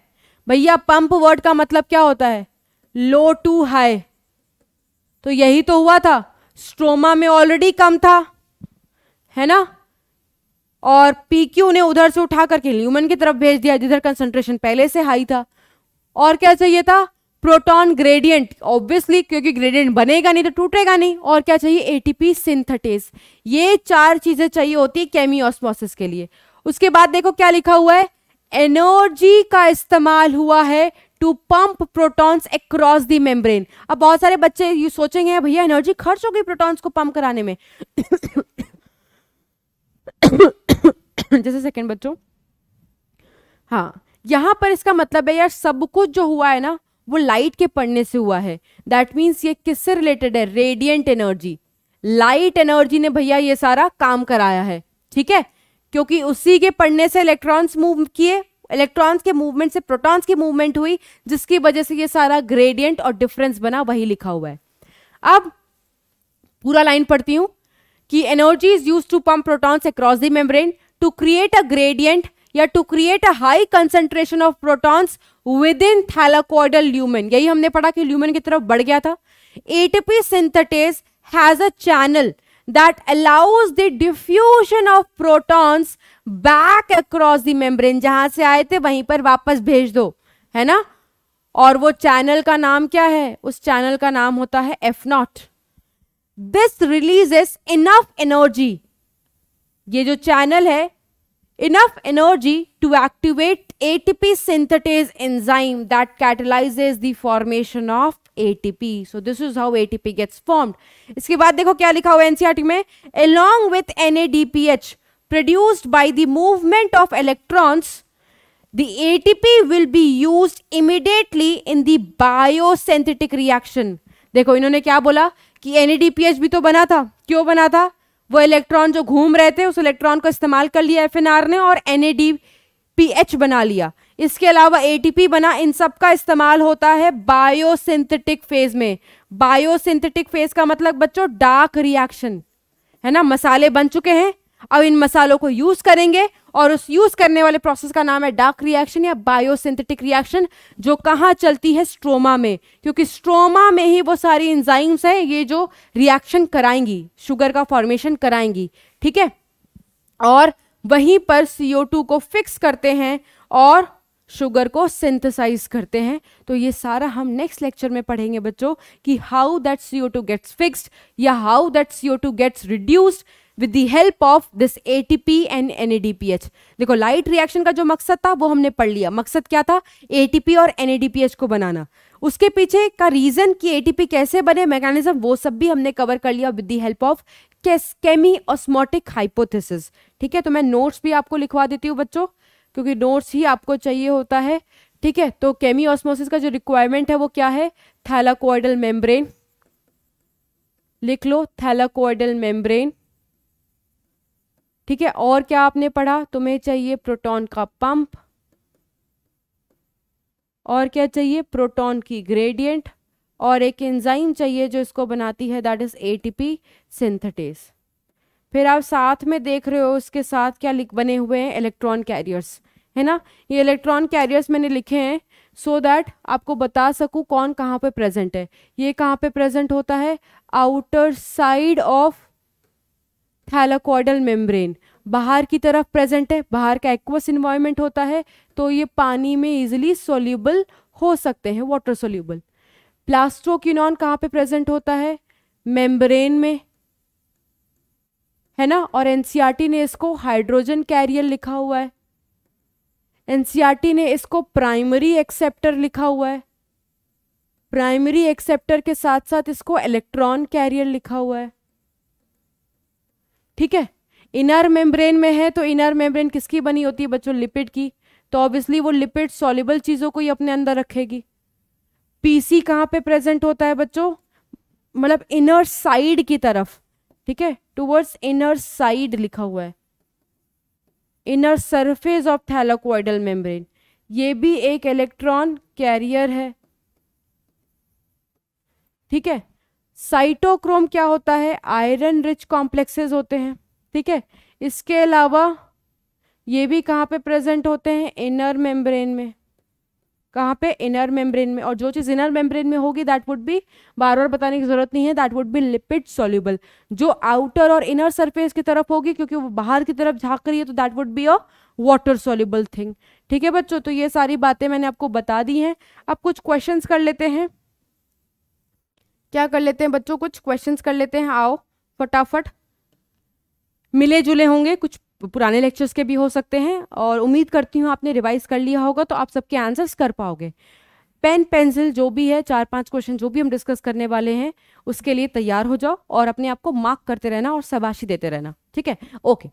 भैया पंप वर्ड का मतलब क्या होता है लो टू हाई तो यही तो हुआ था स्ट्रोमा में ऑलरेडी कम था है ना और पी क्यू ने उधर से उठा करके ल्यूमन की तरफ भेज दिया जिधर कंसंट्रेशन पहले से हाई था और क्या चाहिए था प्रोटॉन ग्रेडियंट ऑब्वियसली क्योंकि ग्रेडियंट बनेगा नहीं तो टूटेगा नहीं और क्या चाहिए एटीपी सिंथेटिस ये चार चीज़ें चाहिए होती है केमियोस्मोसिस के लिए उसके बाद देखो क्या लिखा हुआ है एनर्जी का इस्तेमाल हुआ है to pump protons across the membrane अब बहुत सारे बच्चे ये सोचेंगे भैया एनर्जी खर्च हो गई प्रोटॉन्स को पंप कराने में जैसे सेकेंड बच्चों हाँ यहां पर इसका मतलब है यार सब कुछ जो हुआ है ना वो लाइट के पड़ने से हुआ है दैट मीन्स ये किससे रिलेटेड है रेडियंट एनर्जी लाइट एनर्जी ने भैया ये सारा काम कराया है ठीक है क्योंकि उसी के पढ़ने से इलेक्ट्रॉन्स मूव किए इलेक्ट्रॉन्स के मूवमेंट से प्रोटॉन्स की मूवमेंट हुई जिसकी वजह से ये सारा ग्रेडियंट और डिफरेंस बना वही लिखा हुआ है अब पूरा लाइन पढ़ती हूँ कि energy is use to pump protons across the membrane to create a gradient या to create a high concentration of protons within thylakoidal lumen यही हमने पढ़ा कि ल्यूमेन की तरफ बढ़ गया था ATP synthetase has a channel that allows the diffusion of protons back across the membrane जहां से आए थे वहीं पर वापस भेज दो है ना और वो चैनल का नाम क्या है उस चैनल का नाम होता है F naught this releases enough energy ये जो चैनल है enough energy to activate ATP synthetase enzyme that catalyzes the formation of ATP so this is how ATP gets formed इसके बाद देखो क्या लिखा हुआ है e में along with NADPH produced by the movement of electrons the ATP will be used immediately in the biosynthetic reaction. देखो इन्होंने क्या बोला कि NADPH भी तो बना था क्यों बना था वो इलेक्ट्रॉन जो घूम रहे थे उस इलेक्ट्रॉन को इस्तेमाल कर लिया एफ ने और एनएडी पीएच बना लिया इसके अलावा एटीपी बना इन सब का इस्तेमाल होता है बायोसिंथेटिक फेज में बायोसिंथेटिक फेज का मतलब बच्चों डार्क रिएक्शन है ना मसाले बन चुके हैं अब इन मसालों को यूज करेंगे और उस यूज करने वाले प्रोसेस का नाम है डार्क रिएक्शन या बायोसिंथेटिक रिएक्शन जो कहाँ चलती है स्ट्रोमा में क्योंकि स्ट्रोमा में ही वो सारी इंजाइम्स हैं ये जो रिएक्शन कराएंगी शुगर का फॉर्मेशन कराएंगी ठीक है और वहीं पर सीओ को फिक्स करते हैं और शुगर को सिंथेसाइज करते हैं तो ये सारा हम नेक्स्ट लेक्चर में पढ़ेंगे बच्चों कि how that C O two gets fixed या how that C O two gets reduced with the help of this A T P and N A D P H देखो लाइट रिएक्शन का जो मकसद था वो हमने पढ़ लिया मकसद क्या था ए टी पी और N A D P H को बनाना उसके पीछे का रीजन कि पी कैसे बने मैकेनिज्म वो सब भी हमने कवर कर लिया with the help of chemiosmotic hypothesis ठीक है तो मैं नोट्स भी आपको लिखवा देती हूँ बच्चों क्योंकि नोट्स ही आपको चाहिए होता है ठीक है तो केमी ऑस्मोसिस का जो रिक्वायरमेंट है वो क्या है थैलाकोइडल मेम्ब्रेन लिख लो थैलाकोइडल मेम्ब्रेन ठीक है और क्या आपने पढ़ा तुम्हें चाहिए प्रोटॉन का पंप और क्या चाहिए प्रोटॉन की ग्रेडियंट और एक एंजाइम चाहिए जो इसको बनाती है दैट इज एटीपी सिंथेटिस फिर आप साथ में देख रहे हो इसके साथ क्या लिख बने हुए हैं इलेक्ट्रॉन कैरियर्स है ना ये इलेक्ट्रॉन कैरियर्स मैंने लिखे हैं सो so दैट आपको बता सकूँ कौन कहाँ पे प्रेजेंट है ये कहाँ पे प्रेजेंट होता है outer side of thylakoidal membrane बाहर की तरफ प्रेजेंट है बाहर का एक्वस इन्वायरमेंट होता है तो ये पानी में इजिली सोल्यूबल हो सकते हैं वाटर सोल्यूबल प्लास्ट्रोक्यूनॉन कहाँ पे प्रेजेंट होता है मेम्ब्रेन में है ना और एनसीआरटी e ने इसको हाइड्रोजन कैरियर लिखा हुआ है एनसीईआरटी ने इसको प्राइमरी एक्सेप्टर लिखा हुआ है प्राइमरी एक्सेप्टर के साथ साथ इसको इलेक्ट्रॉन कैरियर लिखा हुआ है ठीक है इनर मेम्ब्रेन में है तो इनर मेम्ब्रेन किसकी बनी होती है बच्चों लिपिड की तो ऑब्वियसली वो लिपिड सॉलिबल चीज़ों को ही अपने अंदर रखेगी पीसी कहाँ पे प्रेजेंट होता है बच्चों मतलब इनर साइड की तरफ ठीक है टूवर्ड्स इनर साइड लिखा हुआ है inner surface of thylakoidal membrane ये भी एक इलेक्ट्रॉन कैरियर है ठीक है साइटोक्रोम क्या होता है आयरन रिच कॉम्प्लेक्सेस होते हैं ठीक है इसके अलावा ये भी कहाँ पे प्रेजेंट होते हैं इनर मेम्ब्रेन में कहाँ पे इनर मेम्ब्रेन में और जो चीज़ इनर मेम्ब्रेन में होगी दैट वुड बी बार बार बताने की ज़रूरत नहीं है that would be lipid soluble जो आउटर और इनर सरफेस की तरफ होगी क्योंकि वो बाहर की तरफ झाँक रही है तो that would be a water soluble thing ठीक है बच्चों तो ये सारी बातें मैंने आपको बता दी हैं अब कुछ क्वेश्चन कर लेते हैं क्या कर लेते हैं बच्चों कुछ क्वेश्चन कर लेते हैं आओ फटाफट मिले जुले होंगे कुछ पुराने लेक्चर्स के भी हो सकते हैं और उम्मीद करती हूँ आपने रिवाइज कर लिया होगा तो आप सबके आंसर्स कर पाओगे पेन पेंसिल जो भी है चार पांच क्वेश्चन जो भी हम डिस्कस करने वाले हैं उसके लिए तैयार हो जाओ और अपने आप को मार्क करते रहना और सबाशी देते रहना ठीक है ओके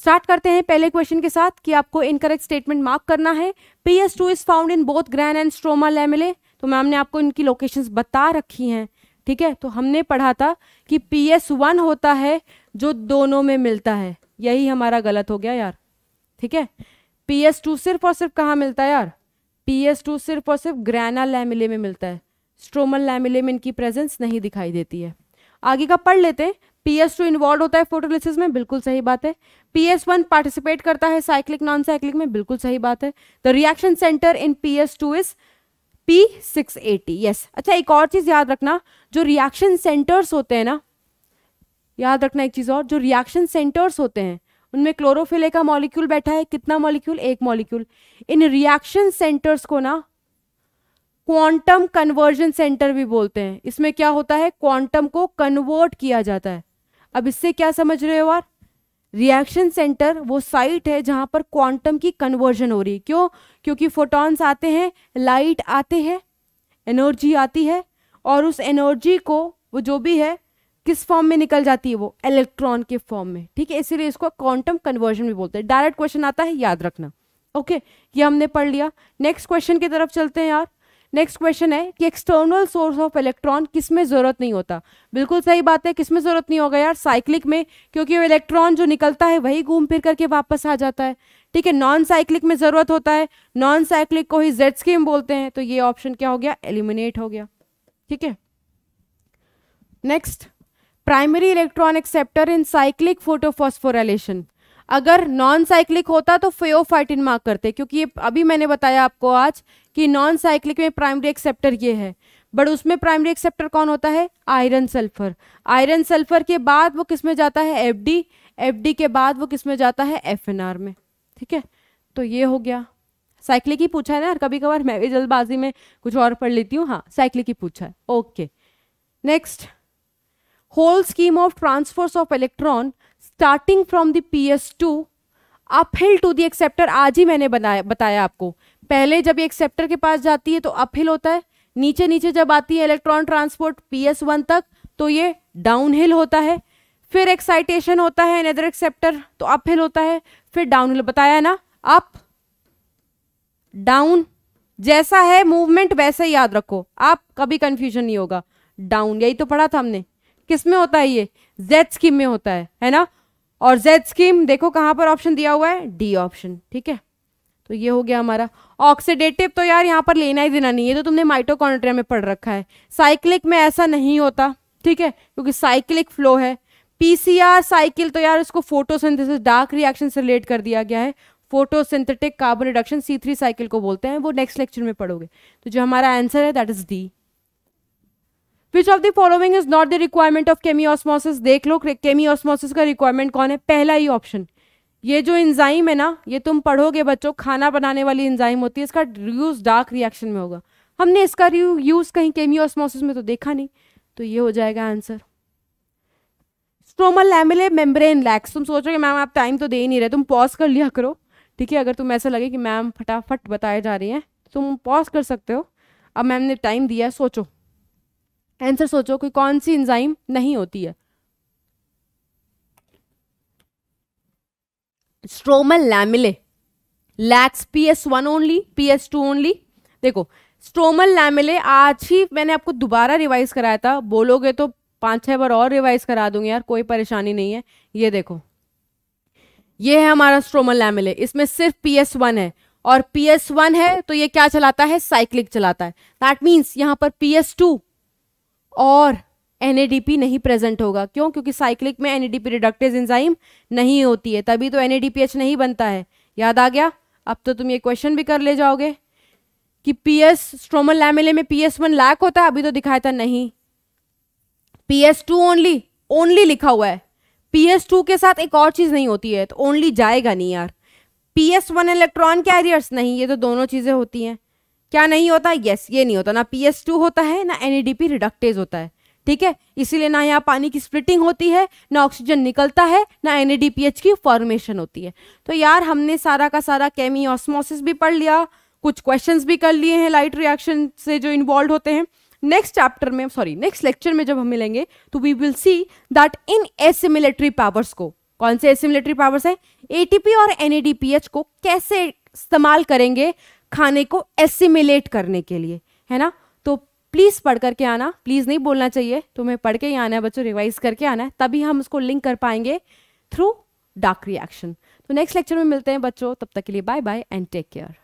स्टार्ट करते हैं पहले क्वेश्चन के साथ कि आपको इनकरेक्ट स्टेटमेंट मार्क करना है P S two is found in both grana and stroma lamellae तो मैम ने आपको इनकी लोकेशंस बता रखी हैं ठीक है तो हमने पढ़ा था कि पी एस वन होता है जो दोनों में मिलता है यही हमारा गलत हो गया यार ठीक है पी एस टू सिर्फ और सिर्फ कहाँ मिलता है यार पी एस टू सिर्फ और सिर्फ ग्रैना लैमिले में मिलता है स्ट्रोमल लैमिले में इनकी प्रेजेंस नहीं दिखाई देती है आगे का पढ़ लेते हैं पी एस टू इन्वॉल्व होता है फोटोलिसिस में बिल्कुल सही बात है पी एस वन पार्टिसिपेट करता है साइक्लिक नॉन साइक्लिक में बिल्कुल सही बात है the reaction centre in P S two is P six eighty yes अच्छा एक और चीज़ याद रखना जो रिएक्शन सेंटर्स होते हैं ना याद रखना एक चीज़ और जो रिएक्शन सेंटर्स होते हैं उनमें क्लोरोफिले का मॉलिक्यूल बैठा है कितना मॉलिक्यूल एक मॉलिक्यूल इन रिएक्शन सेंटर्स को ना क्वांटम कन्वर्जन सेंटर भी बोलते हैं इसमें क्या होता है क्वांटम को कन्वर्ट किया जाता है अब इससे क्या समझ रहे हो यार रिएक्शन सेंटर वो साइट है जहाँ पर क्वांटम की कन्वर्जन हो रही है क्यों क्योंकि फोटॉन्स आते हैं लाइट आते हैं एनर्जी आती है और उस एनर्जी को वो जो भी है किस फॉर्म में निकल जाती है वो इलेक्ट्रॉन के फॉर्म में ठीक है इसीलिए इसको क्वांटम कन्वर्जन भी बोलते हैं डायरेक्ट क्वेश्चन आता है याद रखना ओके okay, ये हमने पढ़ लिया नेक्स्ट क्वेश्चन की तरफ चलते हैं यार नेक्स्ट क्वेश्चन है कि एक्सटर्नल सोर्स ऑफ इलेक्ट्रॉन किस में ज़रूरत नहीं होता बिल्कुल सही बात है किस में ज़रूरत नहीं होगा यार साइक्लिक में क्योंकि वो इलेक्ट्रॉन जो निकलता है वही घूम फिर करके वापस आ जाता है ठीक है नॉन साइक्लिक में ज़रूरत होता है नॉन साइक्लिक को ही जेड स्कीम बोलते हैं तो ये ऑप्शन क्या हो गया एलिमिनेट हो गया ठीक है next primary electron acceptor in cyclic photophosphorylation अगर नॉन साइक्लिक होता तो फेओफाइटिन मार्क करते क्योंकि ये अभी मैंने बताया आपको आज कि नॉन साइक्लिक में प्राइमरी एक्सेप्टर ये है बट उसमें प्राइमरी एक्सेप्टर कौन होता है आयरन सल्फर आयरन सल्फर के बाद वो किस में जाता है एफ डी एफ डी के बाद वो किस में जाता है एफ एन आर में ठीक है तो ये हो गया साइक्लिक ही पूछा है ना कभी कभार मैं भी जल्दबाजी में कुछ और पढ़ लेती हूँ हाँ साइक्लिक ही पूछा है okay next whole scheme of transfers of electron starting from the PS2 uphill to the acceptor आज ही मैंने बनाया बताया आपको पहले जब ये एक्सेप्टर के पास जाती है तो अपहिल होता है नीचे नीचे जब आती है electron transport P S one तक तो ये डाउन हिल होता है फिर एक्साइटेशन होता है अनदर एक्सेप्टर तो अपहिल होता है फिर डाउन हिल बताया ना अप डाउन जैसा है मूवमेंट वैसा ही याद रखो आप कभी कंफ्यूजन नहीं होगा डाउन यही तो पढ़ा था हमने किस में होता है ये जेड स्कीम में होता है है ना और जेड स्कीम देखो कहाँ पर ऑप्शन दिया हुआ है डी ऑप्शन ठीक है तो ये हो गया हमारा ऑक्सीडेटिव तो यार यहाँ पर लेना ही देना नहीं है तो तुमने माइटोकॉन्ट्रिया में पढ़ रखा है साइक्लिक में ऐसा नहीं होता ठीक है क्योंकि साइक्लिक फ्लो है पीसीआर साइकिल तो यार उसको फोटोसिंथेसिस डार्क रिएक्शन से रिलेट कर दिया गया है photosynthetic carbon reduction C three cycle को बोलते हैं वो नेक्स्ट लेक्चर में पढ़ोगे तो जो हमारा आंसर है that is D which of the following is not the requirement of chemiosmosis देख लो केमी ऑस्मोसिस का रिक्वायरमेंट कौन है पहला ही ऑप्शन ये जो इंजाइम है ना ये तुम पढ़ोगे बच्चों खाना बनाने वाली इंजाइम होती है इसका यूज डार्क रिएक्शन में होगा हमने इसका यूज कहीं केमी ऑस्मोसिस में तो देखा नहीं तो ये हो जाएगा answer stromal lamellae membrane lacks तुम कि मैम आप टाइम तो दे ही नहीं रहे तुम पॉज कर लिया करो ठीक है अगर तुम ऐसा लगे कि मैम फटाफट बताए जा रही हैं तुम पॉज कर सकते हो अब मैम ने टाइम दिया है सोचो आंसर सोचो कोई कौन सी इंजाइम नहीं होती है stromal lamellae lacks P S one only P S two only देखो स्ट्रोमल लैमिले आज ही मैंने आपको दोबारा रिवाइज कराया था बोलोगे तो पांच छह बार और रिवाइज करा दूंगी यार कोई परेशानी नहीं है ये देखो ये है हमारा स्ट्रोमल लैमिले इसमें सिर्फ पी एस वन है और पी एस वन है तो ये क्या चलाता है साइक्लिक चलाता है दैट मीन्स यहाँ पर पी एस टू और एन नहीं प्रेजेंट होगा क्यों क्योंकि साइक्लिक में एन रिडक्टेज इंजाइम नहीं होती है तभी तो एन नहीं बनता है याद आ गया अब तो तुम ये क्वेश्चन भी कर ले जाओगे कि पी एस स्ट्रोमल लैमिले में पी एस वन लैक होता है अभी तो दिखाया था नहीं P S two only only लिखा हुआ है पी एस टू के साथ एक और चीज़ नहीं होती है तो ओनली जाएगा नहीं यार P S one electron carriers नहीं ये तो दोनों चीज़ें होती हैं क्या नहीं होता यस ये नहीं होता ना पी होता है ना एन रिडक्टेज e होता है ठीक है इसीलिए ना यहाँ पानी की स्प्लिटिंग होती है ना ऑक्सीजन निकलता है ना एन e की फॉर्मेशन होती है तो यार हमने सारा का सारा केमी ऑस्मोसिस भी पढ़ लिया कुछ क्वेश्चंस भी कर लिए हैं लाइट रिएक्शन से जो इन्वॉल्व होते हैं नेक्स्ट चैप्टर में सॉरी नेक्स्ट लेक्चर में जब हम मिलेंगे तो we will see that in assimilatory powers को कौन से एसिमिलेटरी पावर्स हैं ए और एन e को कैसे इस्तेमाल करेंगे खाने को एसिमिलेट करने के लिए है ना तो प्लीज़ पढ़ करके आना प्लीज़ नहीं बोलना चाहिए तुम्हें तो पढ़ के ही आना है बच्चों रिवाइज करके आना है तभी हम उसको लिंक कर पाएंगे थ्रू डार्क रिएक्शन तो नेक्स्ट लेक्चर में मिलते हैं बच्चों तब तक के लिए bye bye and take care